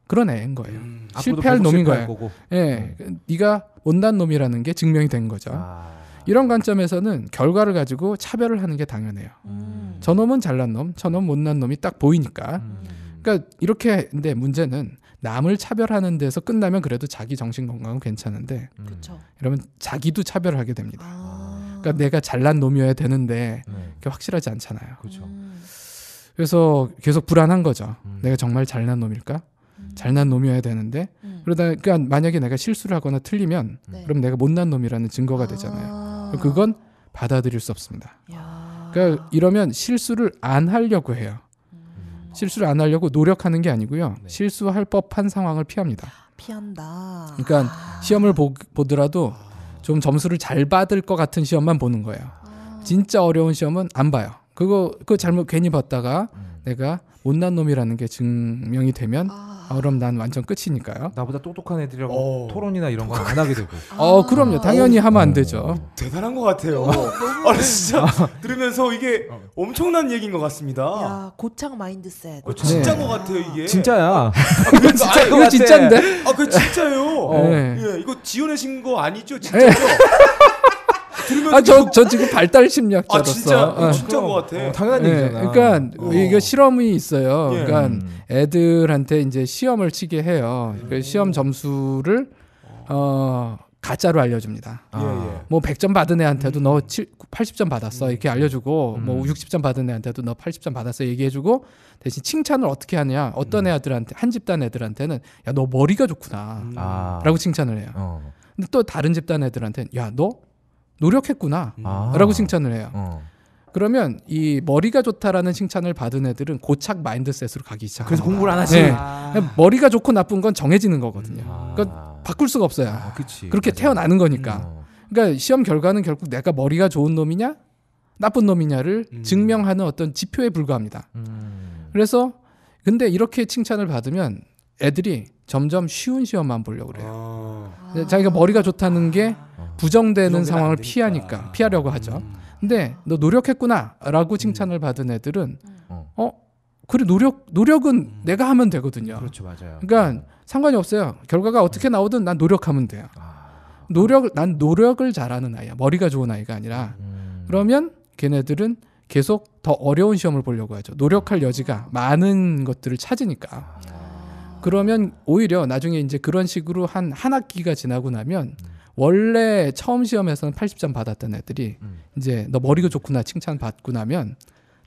그런 애인 거예요. 실패할 놈인 거예요. 예, 네. 네가 못난 놈이라는 게 증명이 된 거죠. 아. 이런 관점에서는 결과를 가지고 차별을 하는 게 당연해요. 음. 저놈은 잘난 놈, 저놈 못난 놈이 딱 보이니까. 음. 그러니까 이렇게 근데 문제는 남을 차별하는 데서 끝나면 그래도 자기 정신 건강은 괜찮은데 음. 이러면 자기도 차별 하게 됩니다. 아. 그러니까 내가 잘난 놈이어야 되는데 네. 그게 확실하지 않잖아요. 그 음. 그래서 계속 불안한 거죠. 음. 내가 정말 잘난 놈일까? 음. 잘난 놈이어야 되는데 음. 그러다 그니까 만약에 내가 실수를 하거나 틀리면 네. 그럼 내가 못난 놈이라는 증거가 아. 되잖아요. 아. 그건 받아들일 수 없습니다. 야. 그러니까 이러면 실수를 안 하려고 해요. 뭐. 실수를 안 하려고 노력하는 게 아니고요. 네. 실수할 법한 상황을 피합니다. 피한다. 그러니까 아. 시험을 보, 보더라도 좀 점수를 잘 받을 것 같은 시험만 보는 거예요. 아. 진짜 어려운 시험은 안 봐요. 그거 그 잘못 괜히 봤다가 음. 내가 못난 놈이라는 게 증명이 되면 아, 아 그럼 난 완전 끝이니까요. 나보다 똑똑한 애들이랑 어. 토론이나 이런 거 안 하게 되고. 어, 아. 그럼요. 당연히 하면 안 되죠. 어. 대단한 것 같아요. 아, 진짜 들으면서 이게 어. 엄청난 얘기인 것 같습니다. 야, 고창 마인드셋. 어, 진짜인 네. 것 같아요, 이게. 진짜야. 아, 그건 진짜 아, 예, 네. 이거 진짜인데? 아, 그 진짜예요. 예, 이거 지어내신 거 아니죠, 네. 진짜죠? 들으면 아, 저, 저 지금 발달 심리학자로서 아, 진짜 아, 진짜 것 같아. 어, 당연한 네, 얘기잖아. 그러니까 어. 이거 실험이 있어요. 예. 그러니까 음. 애들한테 이제 시험을 치게 해요. 그 시험 점수를 어 가짜로 알려줍니다. 아. 예, 예. 뭐 100점 받은 애한테도 음. 너 7, 80점 받았어 이렇게 알려주고 음. 뭐 60점 받은 애한테도 너 80점 받았어 얘기해주고 대신 칭찬을 어떻게 하냐 어떤 음. 애들한테 한 집단 애들한테는 야 너 머리가 좋구나라고 음. 아. 칭찬을 해요. 어. 근데 또 다른 집단 애들한테는 야너 노력했구나. 음. 아. 라고 칭찬을 해요. 어. 그러면 이 머리가 좋다라는 칭찬을 받은 애들은 고착 마인드셋으로 가기 시작. 그래서 공부를 안 하지. 네. 아. 머리가 좋고 나쁜 건 정해지는 거거든요. 음. 아. 그러니까 바꿀 수가 없어요. 아, 그렇게 맞아. 태어나는 거니까. 음. 그러니까 시험 결과는 결국 내가 머리가 좋은 놈이냐 나쁜 놈이냐를 음. 증명하는 어떤 지표에 불과합니다. 음. 그래서 근데 이렇게 칭찬을 받으면 애들이 점점 쉬운 시험만 보려고 그래요. 아. 자기가 머리가 좋다는 게 아. 부정되는 상황을 피하니까 피하려고 음. 하죠. 음. 근데 너 노력했구나라고 칭찬을 음. 받은 애들은 음. 어. 어 그래 노력 노력은 내가 하면 되거든요. 그렇죠 맞아요. 그러니까 상관이 없어요. 결과가 어떻게 나오든 난 노력하면 돼요. 아. 노력 난 노력을 잘하는 아이야. 머리가 좋은 아이가 아니라 그러면 걔네들은 계속 더 어려운 시험을 보려고 하죠. 노력할 여지가 많은 것들을 찾으니까. 아. 그러면 오히려 나중에 이제 그런 식으로 한 한 학기가 지나고 나면 원래 처음 시험에서는 80점 받았던 애들이 음. 이제 너 머리가 좋구나 칭찬 받고 나면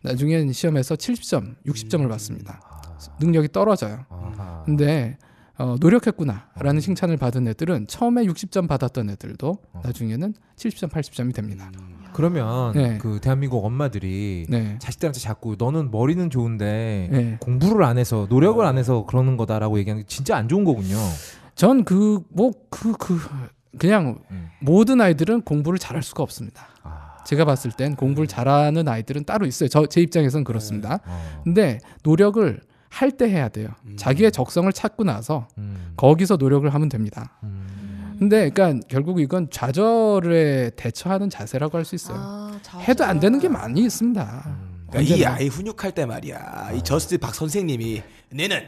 나중엔 시험에서 70점, 60점을 음. 받습니다. 아. 능력이 떨어져요. 아하. 근데 어, 노력했구나라는 칭찬을 받은 애들은 처음에 60점 받았던 애들도 어. 나중에는 70점, 80점이 됩니다. 음. 그러면 네. 그 대한민국 엄마들이 네. 자식들한테 자꾸 너는 머리는 좋은데 네. 공부를 안 해서 노력을 안 해서 그러는 거다라고 얘기하는 게 진짜 안 좋은 거군요. 전 그 뭐 그 그 그, 뭐, 그, 그 냥 음. 모든 아이들은 공부를 잘할 수가 없습니다. 아. 제가 봤을 땐 공부를 음. 잘하는 아이들은 따로 있어요. 저 제 입장에선 그렇습니다. 네. 어. 근데 노력을 할 때 해야 돼요. 음. 자기의 적성을 찾고 나서 음. 거기서 노력을 하면 됩니다. 음. 음. 근데 그러니까 결국 이건 좌절에 대처하는 자세라고 할 수 있어요. 아, 해도 안 되는 게 많이 있습니다. 음. 그러니까 이 아이 훈육할 때 말이야. 아. 이 저스트 박 선생님이 내는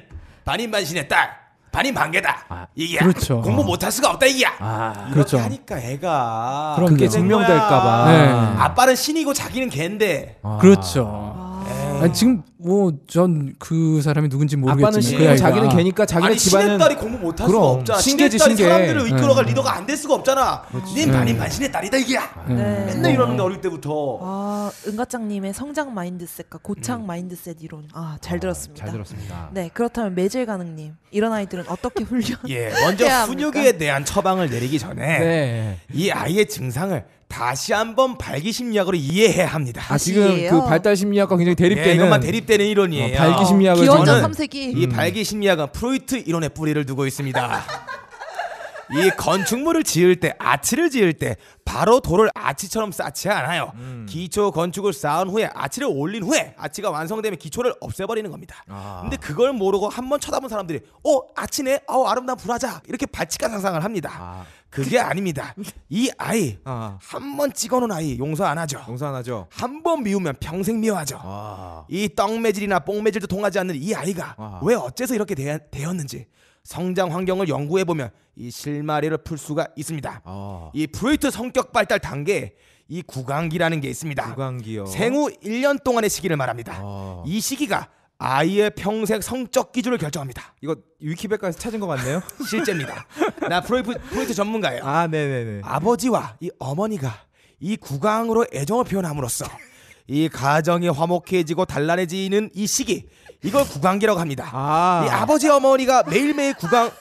반인반신의 딸. 반인 반개다. 아, 이게 그렇죠. 공부 아. 못할 수가 없다 이게야. 아, 그렇죠. 하니까 애가 그럼요. 그게 증명될까봐. 네. 아빠는 신이고 자기는 개인데. 아, 그렇죠. 아. 아니, 아. 지금 뭐 전 그 사람이 누군지 모르겠지만 아빠는 그아이 자기는 걔니까 자기는 아니 신의 딸이 공부 못할 수가 없잖아. 신계지, 신의 딸이 신계. 사람들을 이끌어갈 리더가 안 될 수가 없잖아. 네 반인 반신의 딸이다 이게. 야 네. 맨날 이러는데 어릴 때부터. 아, 은가짱님의 성장 마인드셋과 고창 마인드셋 이론. 아, 잘 아, 들었습니다. 잘 들었습니다. 네, 그렇다면 매질 가능님 이런 아이들은 어떻게 훈련? 예, 먼저 훈육에 대한 처방을 내리기 전에 네. 이 아이의 증상을 다시 한번 발기 심리학으로 이해해야 합니다. 아, 지금 그 발달 심리학과 굉장히 대립되는 네, 이것만 대립되는 이론이에요. 어, 발기 심리학을 기원전 3세기 이 발기 심리학은 프로이트 이론의 뿌리를 두고 있습니다. 이 건축물을 지을 때 아치를 지을 때 바로 돌을 아치처럼 쌓지 않아요. 음. 기초 건축을 쌓은 후에 아치를 올린 후에 아치가 완성되면 기초를 없애버리는 겁니다. 아. 근데 그걸 모르고 한 번 쳐다본 사람들이 어 아치네 어 아름다운 불화자 이렇게 발칙한 상상을 합니다. 아. 그게 아닙니다. 이 아이 아. 한번 찍어놓은 아이 용서 안 하죠. 용서 안 하죠. 한 번 미우면 평생 미워하죠. 아. 이 떡매질이나 뽕매질도 통하지 않는 이 아이가 아. 왜 어째서 이렇게 되, 었는지 성장 환경을 연구해 보면 이 실마리를 풀 수가 있습니다. 아. 이 프로이트 성격 발달 단계이 구강기라는 게 있습니다. 구강기요. 생후 1년 동안의 시기를 말합니다. 아. 이 시기가 아이의 평생 성적 기준을 결정합니다. 이거 위키백과에서 찾은 것 같네요. 실제입니다. 나 프로이트, 프로이트 전문가예요. 아, 네네네. 아버지와 이 어머니가 이 구강으로 애정을 표현함으로써 이 가정이 화목해지고 단란해지는 이 시기 이걸 구강기라고 합니다. 아. 이 아버지 어머니가 매일매일 구강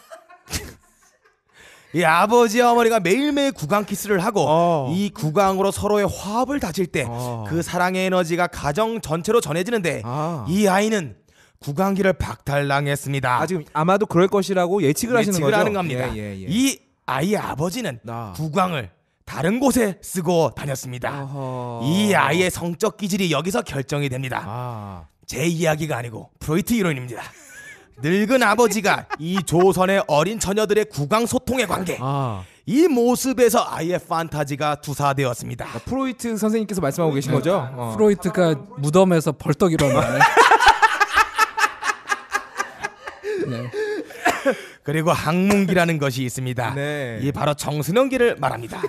이 아버지 어머니가 매일매일 구강 키스를 하고 어. 이 구강으로 서로의 화합을 다질 때그 어. 그 사랑의 에너지가 가정 전체로 전해지는데 아. 이 아이는 구강기를 박탈당했습니다. 아, 지금 아마도 그럴 것이라고 예측을, 예측을 하시는 거죠? 하는 겁니다. 예, 예, 예. 이 아이의 아버지는 아. 구강을 다른 곳에 쓰고 다녔습니다. 어허... 이 아이의 성적 기질이 여기서 결정이 됩니다. 아... 제 이야기가 아니고 프로이트 이론입니다. 늙은 아버지가 이 조선의 어린 처녀들의 국왕 소통의 관계. 아. 이 모습에서 아이의 판타지가 투사되었습니다. 아, 프로이트 선생님께서 말씀하고 계신 거죠? 네. 어. 프로이트가 무덤에서 벌떡 일어나. 네. 그리고 항문기라는 것이 있습니다. 네. 이 바로 정수년기를 말합니다.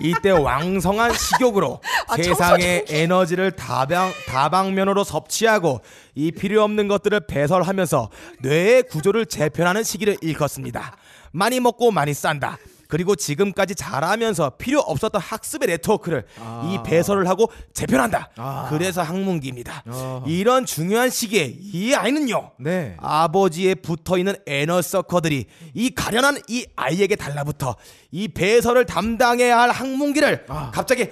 이때 왕성한 식욕으로 아, 세상의 에너지를 다방, 다방면으로 섭취하고 이 필요 없는 것들을 배설하면서 뇌의 구조를 재편하는 시기를 일컫습니다. 많이 먹고 많이 싼다. 그리고 지금까지 잘하면서 필요 없었던 학습의 네트워크를 아. 이 배설을 하고 재편한다. 아. 그래서 학문기입니다. 어. 이런 중요한 시기에 이 아이는요. 네. 아버지에 붙어 있는 에너 서커들이 이 가련한 이 아이에게 달라붙어 이 배설을 담당해야 할 학문기를 아. 갑자기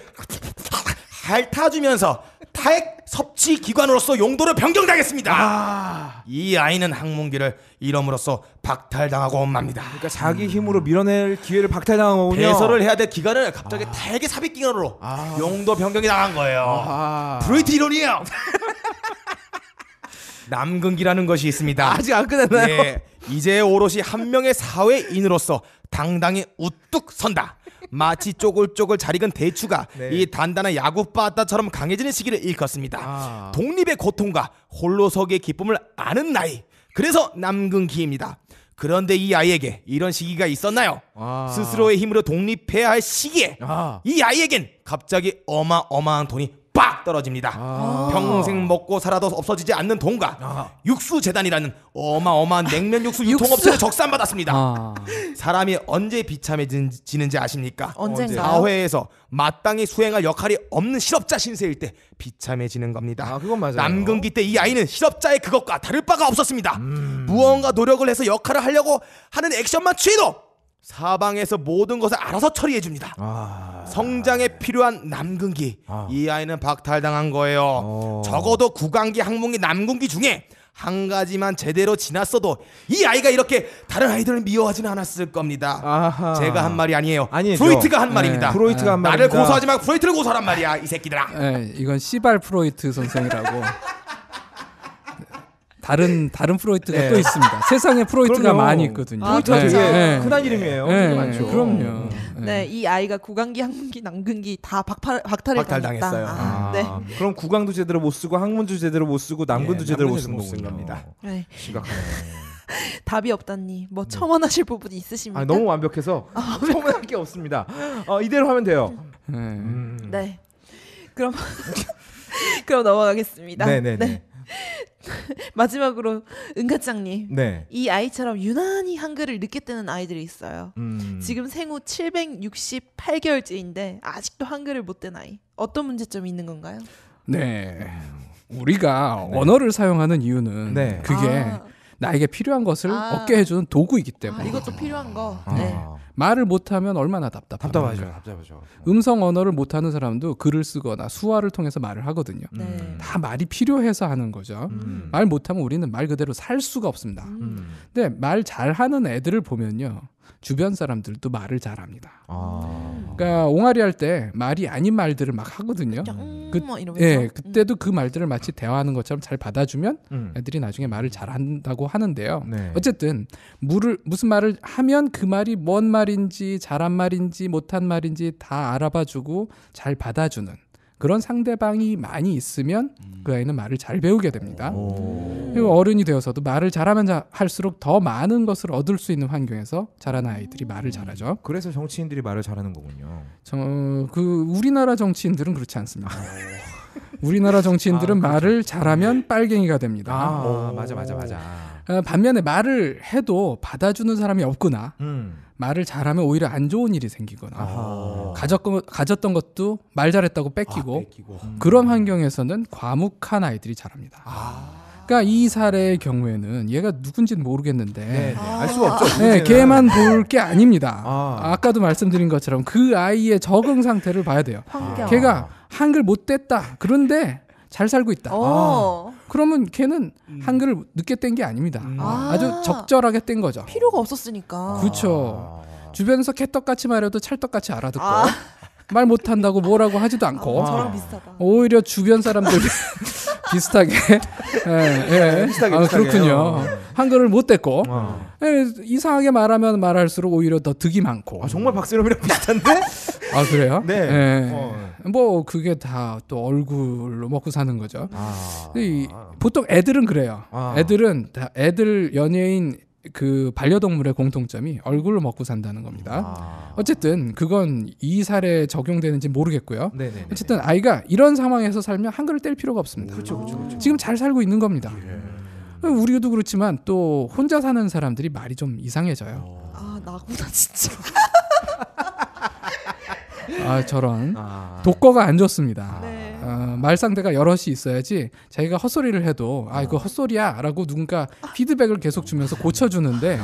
잘 타주면서 타액 섭취 기관으로서 용도를 변경당했습니다. 아... 이 아이는 항문기를 잃음으로써 박탈당하고 엄마입니다. 그러니까 자기 힘으로 밀어낼 기회를 박탈당한 거군요. 배설을 해야 될 기관을 갑자기 아... 타액의 삽입 기관으로 아... 용도 변경이 당한 거예요. 브로이트 이론이에요. 남근기라는 것이 있습니다. 아직 안 끝났나요? 네, 이제 오롯이 한 명의 사회인으로서 당당히 우뚝 선다. 마치 쪼글쪼글 잘 익은 대추가 네. 이 단단한 야구바다처럼 강해지는 시기를 일컫습니다. 아. 독립의 고통과 홀로서기의 기쁨을 아는 나이. 그래서 남근기입니다. 그런데 이 아이에게 이런 시기가 있었나요? 아. 스스로의 힘으로 독립해야 할 시기에 아. 이 아이에겐 갑자기 어마어마한 돈이 빡 떨어집니다. 아. 평생 먹고 살아도 없어지지 않는 돈과 아. 육수 재단이라는 어마어마한 냉면 육수 유통업체를 적산받았습니다. 아. 사람이 언제 비참해지는지 아십니까? 언젠가 사회에서 마땅히 수행할 역할이 없는 실업자 신세일 때 비참해지는 겁니다. 아, 그건 맞아요. 남근기 때 이 아이는 실업자의 그것과 다를 바가 없었습니다. 음. 무언가 노력을 해서 역할을 하려고 하는 액션만 취해도 사방에서 모든 것을 알아서 처리해 줍니다. 아... 성장에 필요한 남근기. 아... 이 아이는 박탈당한 거예요. 어... 적어도 구강기, 항문기, 남근기 중에 한 가지만 제대로 지났어도 이 아이가 이렇게 다른 아이들을 미워하지는 않았을 겁니다. 아하. 제가 한 말이 아니에요. 아니죠. 프로이트가 한 네, 말입니다. 프로이트가 한 말입니다. 나를 고소하지 말고 프로이트를 고소란 말이야, 이 새끼들아. 네, 이건 씨발 프로이트 선생이라고. 다른 다른 프로이트가 네. 또 있습니다. 세상에 프로이트가 그럼요. 많이 있거든요. 프로이트가 아, 그렇죠. 되게 네. 흔한 이름이에요. 네. 많죠. 그럼요. 음. 네. 네, 이 아이가 구강기, 항문기, 낭근기 다 박탈 박탈을 당했어요. 아, 아, 네. 그럼 구강도 제대로 못 쓰고 항문도 제대로 못 쓰고 낭근도 제대로 못 쓰는 겁니다. 네. 심각하네요. 답이 없다니 뭐 첨언하실 부분이 있으십니까? 아, 너무 완벽해서 아, 첨언할 게 없습니다. 어, 이대로 하면 돼요. 음. 네. 그럼 그럼 넘어가겠습니다. 네네네. 네. 마지막으로 은가짱님. 네. 이 아이처럼 유난히 한글을 늦게 뜨는 아이들이 있어요. 음. 지금 생후 768개월째인데 아직도 한글을 못뜬 아이. 어떤 문제점이 있는 건가요? 네. 우리가 네. 언어를 사용하는 이유는 네. 그게 아. 나에게 필요한 것을 아. 얻게 해주는 도구이기 때문에. 아, 이것도 필요한 거. 아. 네. 말을 못하면 얼마나 답답합 답답하죠, 답답하죠. 음성 언어를 못하는 사람도 글을 쓰거나 수화를 통해서 말을 하거든요. 네. 음. 다 말이 필요해서 하는 거죠. 음. 말 못하면 우리는 말 그대로 살 수가 없습니다. 음. 음. 근데 말 잘하는 애들을 보면요. 주변 사람들도 말을 잘합니다. 아. 그러니까 옹알이 할 때 말이 아닌 말들을 막 하거든요. 음. 그, 예, 음. 그때도 그 말들을 마치 대화하는 것처럼 잘 받아주면 음. 애들이 나중에 말을 잘한다고 하는데요. 네. 어쨌든 물을 무슨 말을 하면 그 말이 뭔 말인지 잘한 말인지 못한 말인지 다 알아봐주고 잘 받아주는 그런 상대방이 많이 있으면 음. 그 아이는 말을 잘 배우게 됩니다. 그리고 어른이 되어서도 말을 잘하면 할수록 더 많은 것을 얻을 수 있는 환경에서 자라는 아이들이 말을 잘하죠. 음. 그래서 정치인들이 말을 잘하는 거군요. 저, 어, 그 우리나라 정치인들은 그렇지 않습니다. 아. 우리나라 정치인들은 아, 그렇죠. 말을 잘하면 네. 빨갱이가 됩니다. 아, 아 맞아 맞아 맞아. 어, 반면에 말을 해도 받아주는 사람이 없구나. 음. 말을 잘하면 오히려 안 좋은 일이 생기거나 아. 가졌, 가졌던 것도 말 잘했다고 뺏기고, 아, 뺏기고. 음. 그런 환경에서는 과묵한 아이들이 자랍니다. 아. 그러니까 이 사례의 경우에는 얘가 누군지는 모르겠는데 네, 네. 아. 알수 없죠. 네, 걔만 볼 게 아닙니다. 아. 까도 말씀드린 것처럼 그 아이의 적응 상태를 봐야 돼요. 환경. 걔가 한글 못 됐다. 그런데 잘 살고 있다. 오. 그러면 걔는 음. 한글을 늦게 뗀 게 아닙니다. 음. 아. 주 적절하게 뗀 거죠. 필요가 없었으니까. 그렇죠. 아. 주변에서 개떡같이 말해도 찰떡같이 알아듣고 아. 말 못한다고 뭐라고 하지도 않고 아, 오히려 주변 사람들 이 비슷하게. 예, 예. 네, 비슷하게, 아, 그렇군요. 네. 한글을 못 뗐고 어. 예, 이상하게 말하면 말할수록 오히려 더 득이 많고. 아, 정말 박세롬이랑 비슷한데? 아 그래요? 네. 예. 어. 네. 뭐 그게 다 또 얼굴로 먹고 사는 거죠. 아. 이, 보통 애들은 그래요. 아. 애들은 다 애들 연예인 그 반려동물의 공통점이 얼굴을 먹고 산다는 겁니다. 음, 아... 어쨌든 그건 이 사례에 적용되는지 모르겠고요. 네네네네. 네, 네, 네. 어쨌든 아이가 이런 상황에서 살면 한글을 뗄 필요가 없습니다. 그쵸, 그쵸, 그쵸. 지금 잘 살고 있는 겁니다. 예... 우리도 그렇지만 또 혼자 사는 사람들이 말이 좀 이상해져요. 어. 아 나구나 진짜. 아 저런 아. 독거가 안 좋습니다. 네. 어, 말 상대가 여럿이 있어야지 자기가 헛소리를 해도 아 이거 어. 헛소리야라고 누군가 피드백을 계속 주면서 고쳐주는데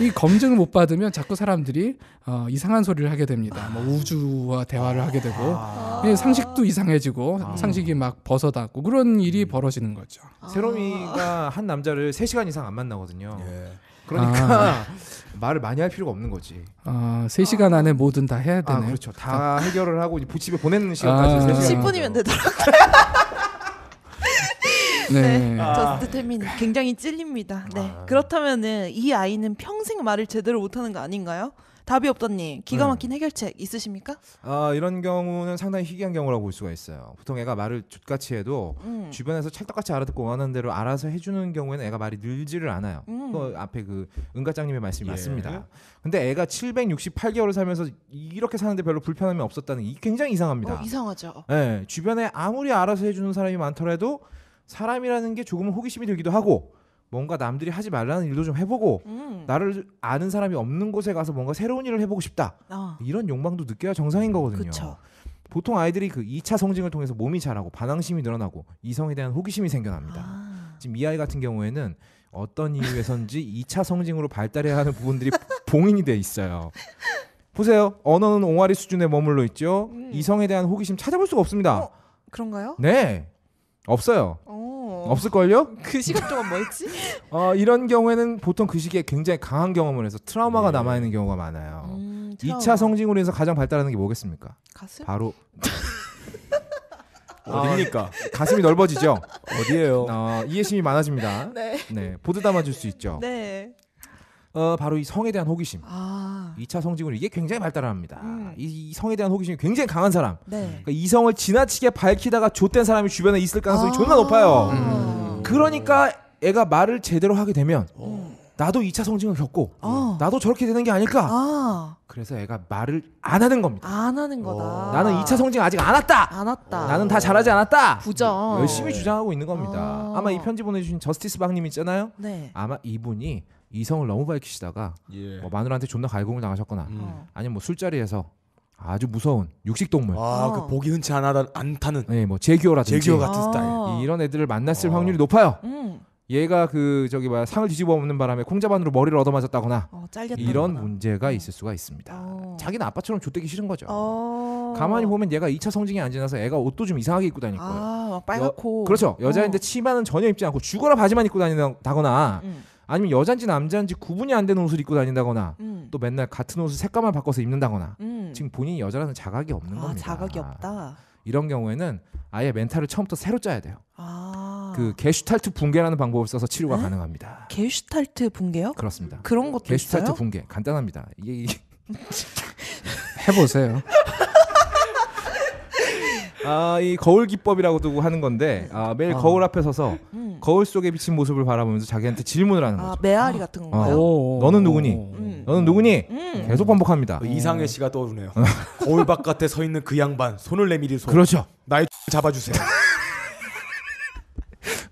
이 검증을 못 받으면 자꾸 사람들이 어, 이상한 소리를 하게 됩니다. 뭐 우주와 대화를 하게 되고 아~ 상식도 이상해지고 아~ 상식이 막 벗어나고 그런 일이 음. 벌어지는 거죠. 세롬이가 한 남자를 3시간 이상 안 만나거든요. 예. 그러니까 아. 말을 많이 할 필요가 없는 거지. 아, 3시간 아. 안에 뭐든 다 해야 되네. 아, 그렇죠. 다 해결을 하고 이제 집에 보내는 아. 시간까지 아, 3 10분이면 되더라고요. 네. 네. 아. 저스트 태민 굉장히 찔립니다. 네. 아. 그렇다면은 이 아이는 평생 말을 제대로 못하는 거 아닌가요? 답이 없더니 기가 네. 막힌 음. 해결책 있으십니까? 아 이런 경우는 상당히 희귀한 경우라고 볼 수가 있어요. 보통 애가 말을 족같이 해도 음. 주변에서 찰떡같이 알아듣고 원하는 대로 알아서 해주는 경우에는 애가 말이 늘지를 않아요. 음. 그 앞에 그 은가장님의 말씀이 예. 맞습니다. 근데 애가 768개월을 살면서 이렇게 사는데 별로 불편함이 없었다는 게 굉장히 이상합니다. 어, 이상하죠. 네, 주변에 아무리 알아서 해주는 사람이 많더라도 사람이라는 게 조금은 호기심이 들기도 하고 뭔가 남들이 하지 말라는 일도 좀 해보고 음. 나를 아는 사람이 없는 곳에 가서 뭔가 새로운 일을 해보고 싶다 어. 이런 욕망도 느껴야 정상인 음, 거거든요. 그쵸. 보통 아이들이 그 2차 성징을 통해서 몸이 자라고 반항심이 늘어나고 이성에 대한 호기심이 생겨납니다. 아. 지금 이 아이 같은 경우에는 어떤 이유에선지 2차 성징으로 발달해야 하는 부분들이 봉인이 돼 있어요. 보세요. 언어는 옹알이 수준에 머물러 있죠. 음. 이성에 대한 호기심 찾아볼 수가 없습니다. 어, 그런가요? 네. 없어요. 어. 없을걸요? 그 시간 동안 뭐 했지? 어, 이런 경우에는 보통 그 시기에 굉장히 강한 경험을 해서 트라우마가 네. 남아있는 경우가 많아요. 음, 2차 성징후로 인해서 가장 발달하는 게 뭐겠습니까? 가슴? 바로 어디입니까? 아, 가슴이 넓어지죠. 어디예요? 어, 이해심이 많아집니다. 네. 네. 보드 담아줄 수 있죠. 네. 어, 바로 이 성에 대한 호기심. 아. 2차 성징후는 이게 굉장히 발달합니다. 음. 이, 이, 성에 대한 호기심이 굉장히 강한 사람. 네. 그러니까 이성을 지나치게 밝히다가 좆된 사람이 주변에 있을 가능성이 아. 존나 높아요. 음. 그러니까 애가 말을 제대로 하게 되면 음. 나도 2차 성징을 겪고 어. 나도 저렇게 되는 게 아닐까. 아. 그래서 애가 말을 안 하는 겁니다. 안 하는 거다. 오. 어. 나는 2차 성징 아직 안 왔다. 안 왔다. 나는 다 잘하지 않았다. 부정. 열심히 주장하고 있는 겁니다. 아. 마이 편지 보내주신 저스티스 박님 있잖아요. 네. 아마 이분이 이성을 너무 밝히시다가 예. 뭐 마누라한테 존나 갈굼을 당하셨거나 음. 어. 아니면 뭐 술자리에서 아주 무서운 육식 동물 아그 어. 보기 흔치 않아 않다는 네뭐 제규어라든지 제규어 같은 아. 스타일 이런 애들을 만났을 아. 확률이 높아요. 음. 얘가 그 저기 뭐야 상을 뒤집어 먹는 바람에 콩자반으로 머리를 얻어맞았다거나 어, 이런 문제가 네. 있을 수가 있습니다. 어. 자기는 아빠처럼 좆대기 싫은 거죠. 어. 가만히 보면 얘가 2차 성징이 안 지나서 애가 옷도 좀 이상하게 입고 다닐 아, 거예요. 아, 빨갛고. 여, 그렇죠. 여자인데 어. 치마는 전혀 입지 않고 죽어라 바지만 입고 다닌다거나 음. 아니면 여잔지 남자인지 구분이 안 되는 옷을 입고 다닌다거나 음. 또 맨날 같은 옷을 색감을 바꿔서 입는다거나 음. 지금 본인이 여자라는 자각이 없는 아, 겁니다. 자각이 없다. 이런 경우에는 아예 멘탈을 처음부터 새로 짜야 돼요. 아. 그 게슈탈트 붕괴라는 방법을 써서 치료가 에? 가능합니다. 게슈탈트 붕괴요? 그렇습니다. 그런 것도 게슈탈트 있어요? 붕괴 간단합니다. 이게, 이게 해보세요. 아, 이 거울 기법이라고도 하는 건데 아, 매일 어. 거울 앞에 서서 음. 거울 속에 비친 모습을 바라보면서 자기한테 질문을 하는 아, 거죠. 아, 메아리 같은 어. 건가요? 어, 너는 누구니? 음. 너는 누구니? 음. 계속 반복합니다. 어, 이상해 씨가 떠오르네요. 음. 거울 바깥에 서 있는 그 양반 손을 내밀이소. 그렇죠. 나의 잡아주세요.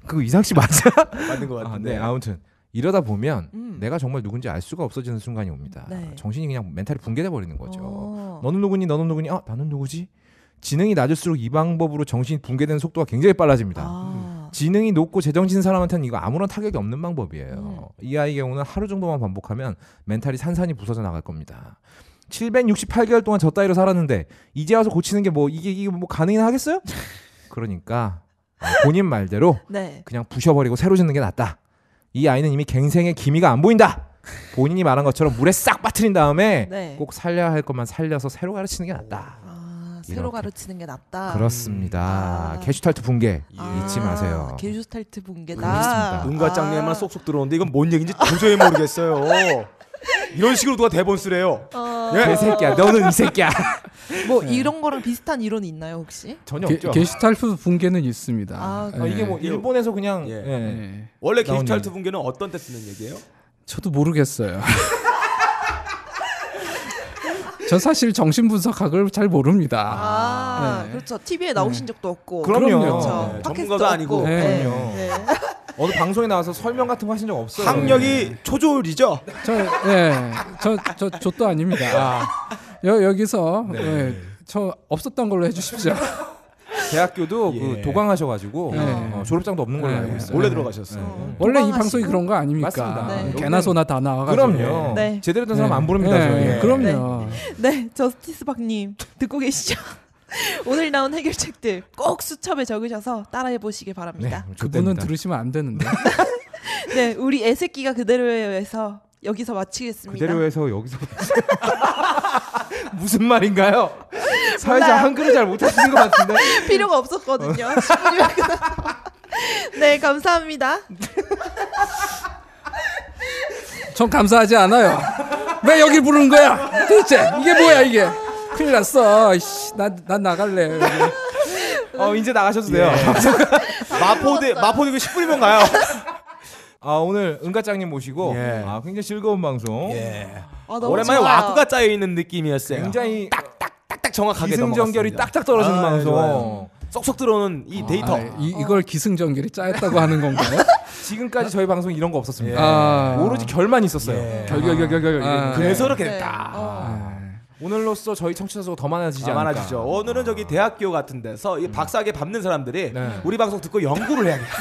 그 이상 씨 맞아? 맞는 것 같은데. 아, 네, 아무튼 이러다 보면 음. 내가 정말 누군지 알 수가 없어지는 순간이 옵니다. 네. 정신이 그냥 멘탈이 붕괴돼 버리는 거죠. 어. 너는 누구니? 너는 누구니? 아, 나는 누구지? 지능이 낮을수록 이 방법으로 정신이 붕괴되는 속도가 굉장히 빨라집니다. 아. 지능이 높고 제정신 사람한테는 이거 아무런 타격이 없는 방법이에요. 음. 이 아이의 경우는 하루 정도만 반복하면 멘탈이 산산이 부서져 나갈 겁니다. 768개월 동안 저 따위로 살았는데 이제 와서 고치는 게 뭐 이게 이게 뭐 가능이 하겠어요? 그러니까 아, 본인 말대로 네. 그냥 부셔버리고 새로 짓는 게 낫다. 이 아이는 이미 갱생의 기미가 안 보인다. 본인이 말한 것처럼 물에 싹 빠뜨린 다음에 네. 꼭 살려야 할 것만 살려서 새로 가르치는 게 낫다. 새로 이렇게. 가르치는 게 낫다. 그렇습니다. 아. 게슈탈트 붕괴 예. 잊지 마세요. 게슈탈트 붕괴다. 그과 아. 짝내만 쏙쏙 들어오는데 이건 뭔 얘기인지 도저히 모르겠어요. 이런 식으로 누가 대본 쓰래요. 어. 예? 개새끼야, 그 너는 이 새끼야. 뭐 이런 거랑 비슷한 이론이 있나요 혹시? 전혀 게, 없죠. 게시탈프 붕괴는 있습니다. 아, 예. 아, 이게 뭐 일본에서 그냥 예. 예. 예. 원래 게슈탈트 붕괴는 어떤 때 쓰는 얘기예요? 저도 모르겠어요. 저 사실 정신 분석학을 잘 모릅니다. 아, 네. 그렇죠. TV에 나오신 네. 적도 없고. 그럼요. 네. 그렇죠. 네. 전문가도 아니고. 네. 그럼요. 네. 어느 방송에 나와서 설명 같은 거 하신 적 없어요. 학력이 초졸이죠. 저, 예, 저, 저, 저도 아닙니다. 아. 여, 여기서 예, 저 없었던 걸로 해주십시오. 대학교도 그 예. 도강하셔가지고 예. 어, 졸업장도 없는 걸로 예. 알고 있어요. 몰래 들어가셨어. 요 음. 원래 이 방송이 그런 거 아닙니까? 맞습니다. 네. 어, 개나 소나 다 나와가지고. 그럼요. 네. 제대로 된 사람 네. 안 부릅니다. 저희. 그럼요. 네, 저스티스 박님 듣고 계시죠? 오늘 나온 해결책들 꼭 수첩에 적으셔서 따라해 보시길 바랍니다. 그분은 들으시면 안 되는데. 네, 우리 애새끼가 그대로에서 여기서 마치겠습니다. 그대로 해서 여기서 무슨 말인가요? 사회자 한글을 잘 못하시는 것 같은데 필요가 없었거든요. 네 감사합니다. 전 감사하지 않아요. 왜 여기 부른 거야? 도대체 이게 뭐야 이게? 큰일 났어. 난난 나갈래. 어 이제 나가셔도 돼요. 예. 마포대 마포대교 10분이면 가요. 아 오늘 은가짱님 모시고 예. 아 굉장히 즐거운 방송. 예. 아, 오랜만에 와꾸가 짜여 있는 느낌이었어요. 굉장히 딱딱딱딱 정확하게 기승전결이 딱딱 떨어지는 아, 방송. 좋아요. 쏙쏙 들어오는 이 아, 데이터. 아, 이, 이걸 기승전결이 짜였다고 하는 건가요? 지금까지 저희 방송 이런 거 없었습니다. 예. 아. 오로지 결만 있었어요. 결결결결결. 예. 결, 결, 결, 결, 결. 아, 그래서 예. 이렇게 네. 딱. 어. 아. 오늘로써 저희 청취자 수가 더 많아지지 아, 않을까. 많아지죠. 오늘은 저기 대학교 같은 데서 이 음. 박사학에 밟는 사람들이 네. 우리 방송 듣고 연구를 해야겠다.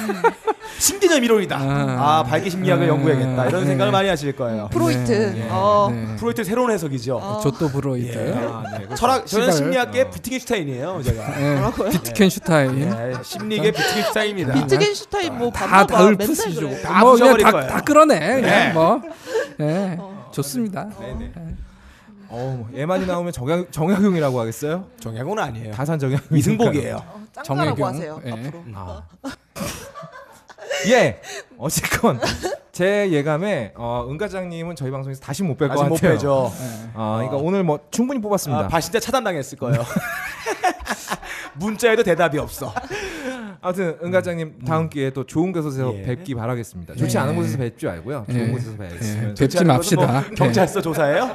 신개념 이론이다. 아, 아 발기 심리학을 음, 연구해야겠다. 이런 네. 생각을 많이 하실 거예요. 프로이트. 네. 네. 어. 어, 네. 프로이트 새로운 해석이죠. 어. 저또 프로이트. 예. 아, 네. 철학 저는 심리학계 어. 비트겐슈타인이에요. 제가. 뭐 비트겐슈타인. 심리계 비트겐슈타인입니다. 비트겐슈타인 뭐다 다을 푸시죠. 다, 끌어내. 뭐. 좋습니다. 네네. 네. 어우, 얘만이 예 나오면 정약, 정약용이라고 하겠어요? 정약용은 아니에요. 다산 정약 이승복이에요. 그러니까. 어, 정약용 하세요 예. 앞으로. 아. 예. 어쨌건 제 예감에 어, 은과장님은 저희 방송에서 다시 못 뵐것 아직 같아요. 못 빼죠. 아, 그러니까 오늘 뭐 충분히 뽑았습니다. 아, 발 진짜 차단당했을 거예요. 문자에도 대답이 없어. 아무튼 은가장님 음. 다음 기회에 또 좋은 곳에서 예. 뵙기 바라겠습니다. 좋지 않은 네. 곳에서 네. 네. 뵙지 말고요. 좋은 예. 곳에서 뵙으면 뵙지 맙시다. 뭐 경찰서 조사예요?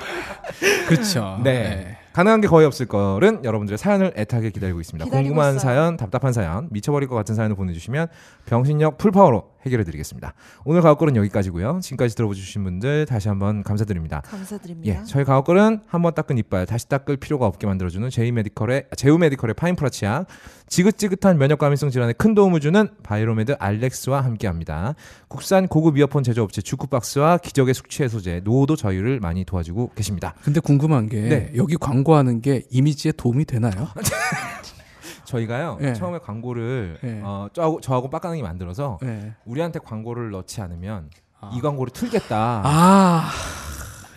그렇죠. 네. 가능한 게 거의 없을 거는 여러분들의 사연을 애타게 기다리고 있습니다. 궁금한 사연, 답답한 사연, 미쳐버릴 것 같은 사연을 보내주시면 병신력 풀파워로 해결해 드리겠습니다. 오늘 가옥걸은 여기까지고요. 지금까지 들어보신 분들 다시 한번 감사드립니다. 감사드립니다. 예, 저희 가옥걸은 한번 닦은 이빨 다시 닦을 필요가 없게 만들어주는 제이 메디컬의 아, 제우 메디컬의 파인프라 치약 지긋지긋한 면역 감염성 질환에 큰 도움을 주는 바이로메드 알렉스와 함께합니다. 국산 고급 이어폰 제조업체 주크박스와 기적의 숙취 해소제 노도 저희를 많이 도와주고 계십니다. 근데 궁금한 게 네. 여기 광고하는 게 이미지에 도움이 되나요? 저희가요 네. 처음에 광고를 네. 어, 저하고, 저하고 빡가능이 만들어서 네. 우리한테 광고를 넣지 않으면 아. 이 광고를 틀겠다. 아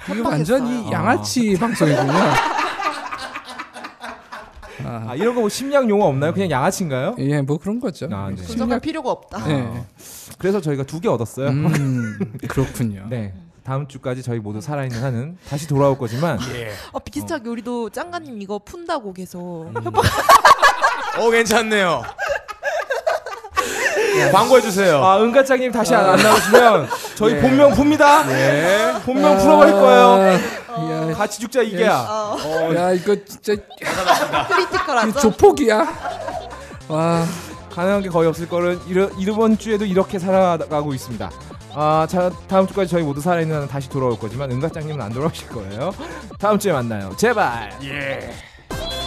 이게 완전히 아. 양아치 방송이군요. 아. 아 이런 거뭐 심리학 용어 없나요? 그냥 양아치인가요? 예, 뭐 그런 거죠. 아, 네. 분석할 필요가 없다. 네. 그래서 저희가 두 개 얻었어요. 음, 그렇군요. 네. 다음 주까지 저희 모두 살아있는 한은 다시 돌아올 거지만 예. 어, 비슷하게 어. 우리도 짱가님 이거 푼다고 계속 음. 협박 어 괜찮네요. 광고해 주세요. 아 은가짱님 다시 안, 안 나오시면 저희 예. 본명 풉니다. 예. 본명 풀어버릴 거예요. 아, 야, 어, 같이 죽자 이게야. 어. 어. 야 이거 진짜 크리티컬하죠. 조폭이야. 와 가능한 게 거의 없을 거는 이번 주에도 이렇게 살아가고 있습니다. 아, 자, 다음 주까지 저희 모두 살아있는 한 다시 돌아올 거지만 은가짱님은 안 돌아오실 거예요. 다음 주에 만나요. 제발. 예.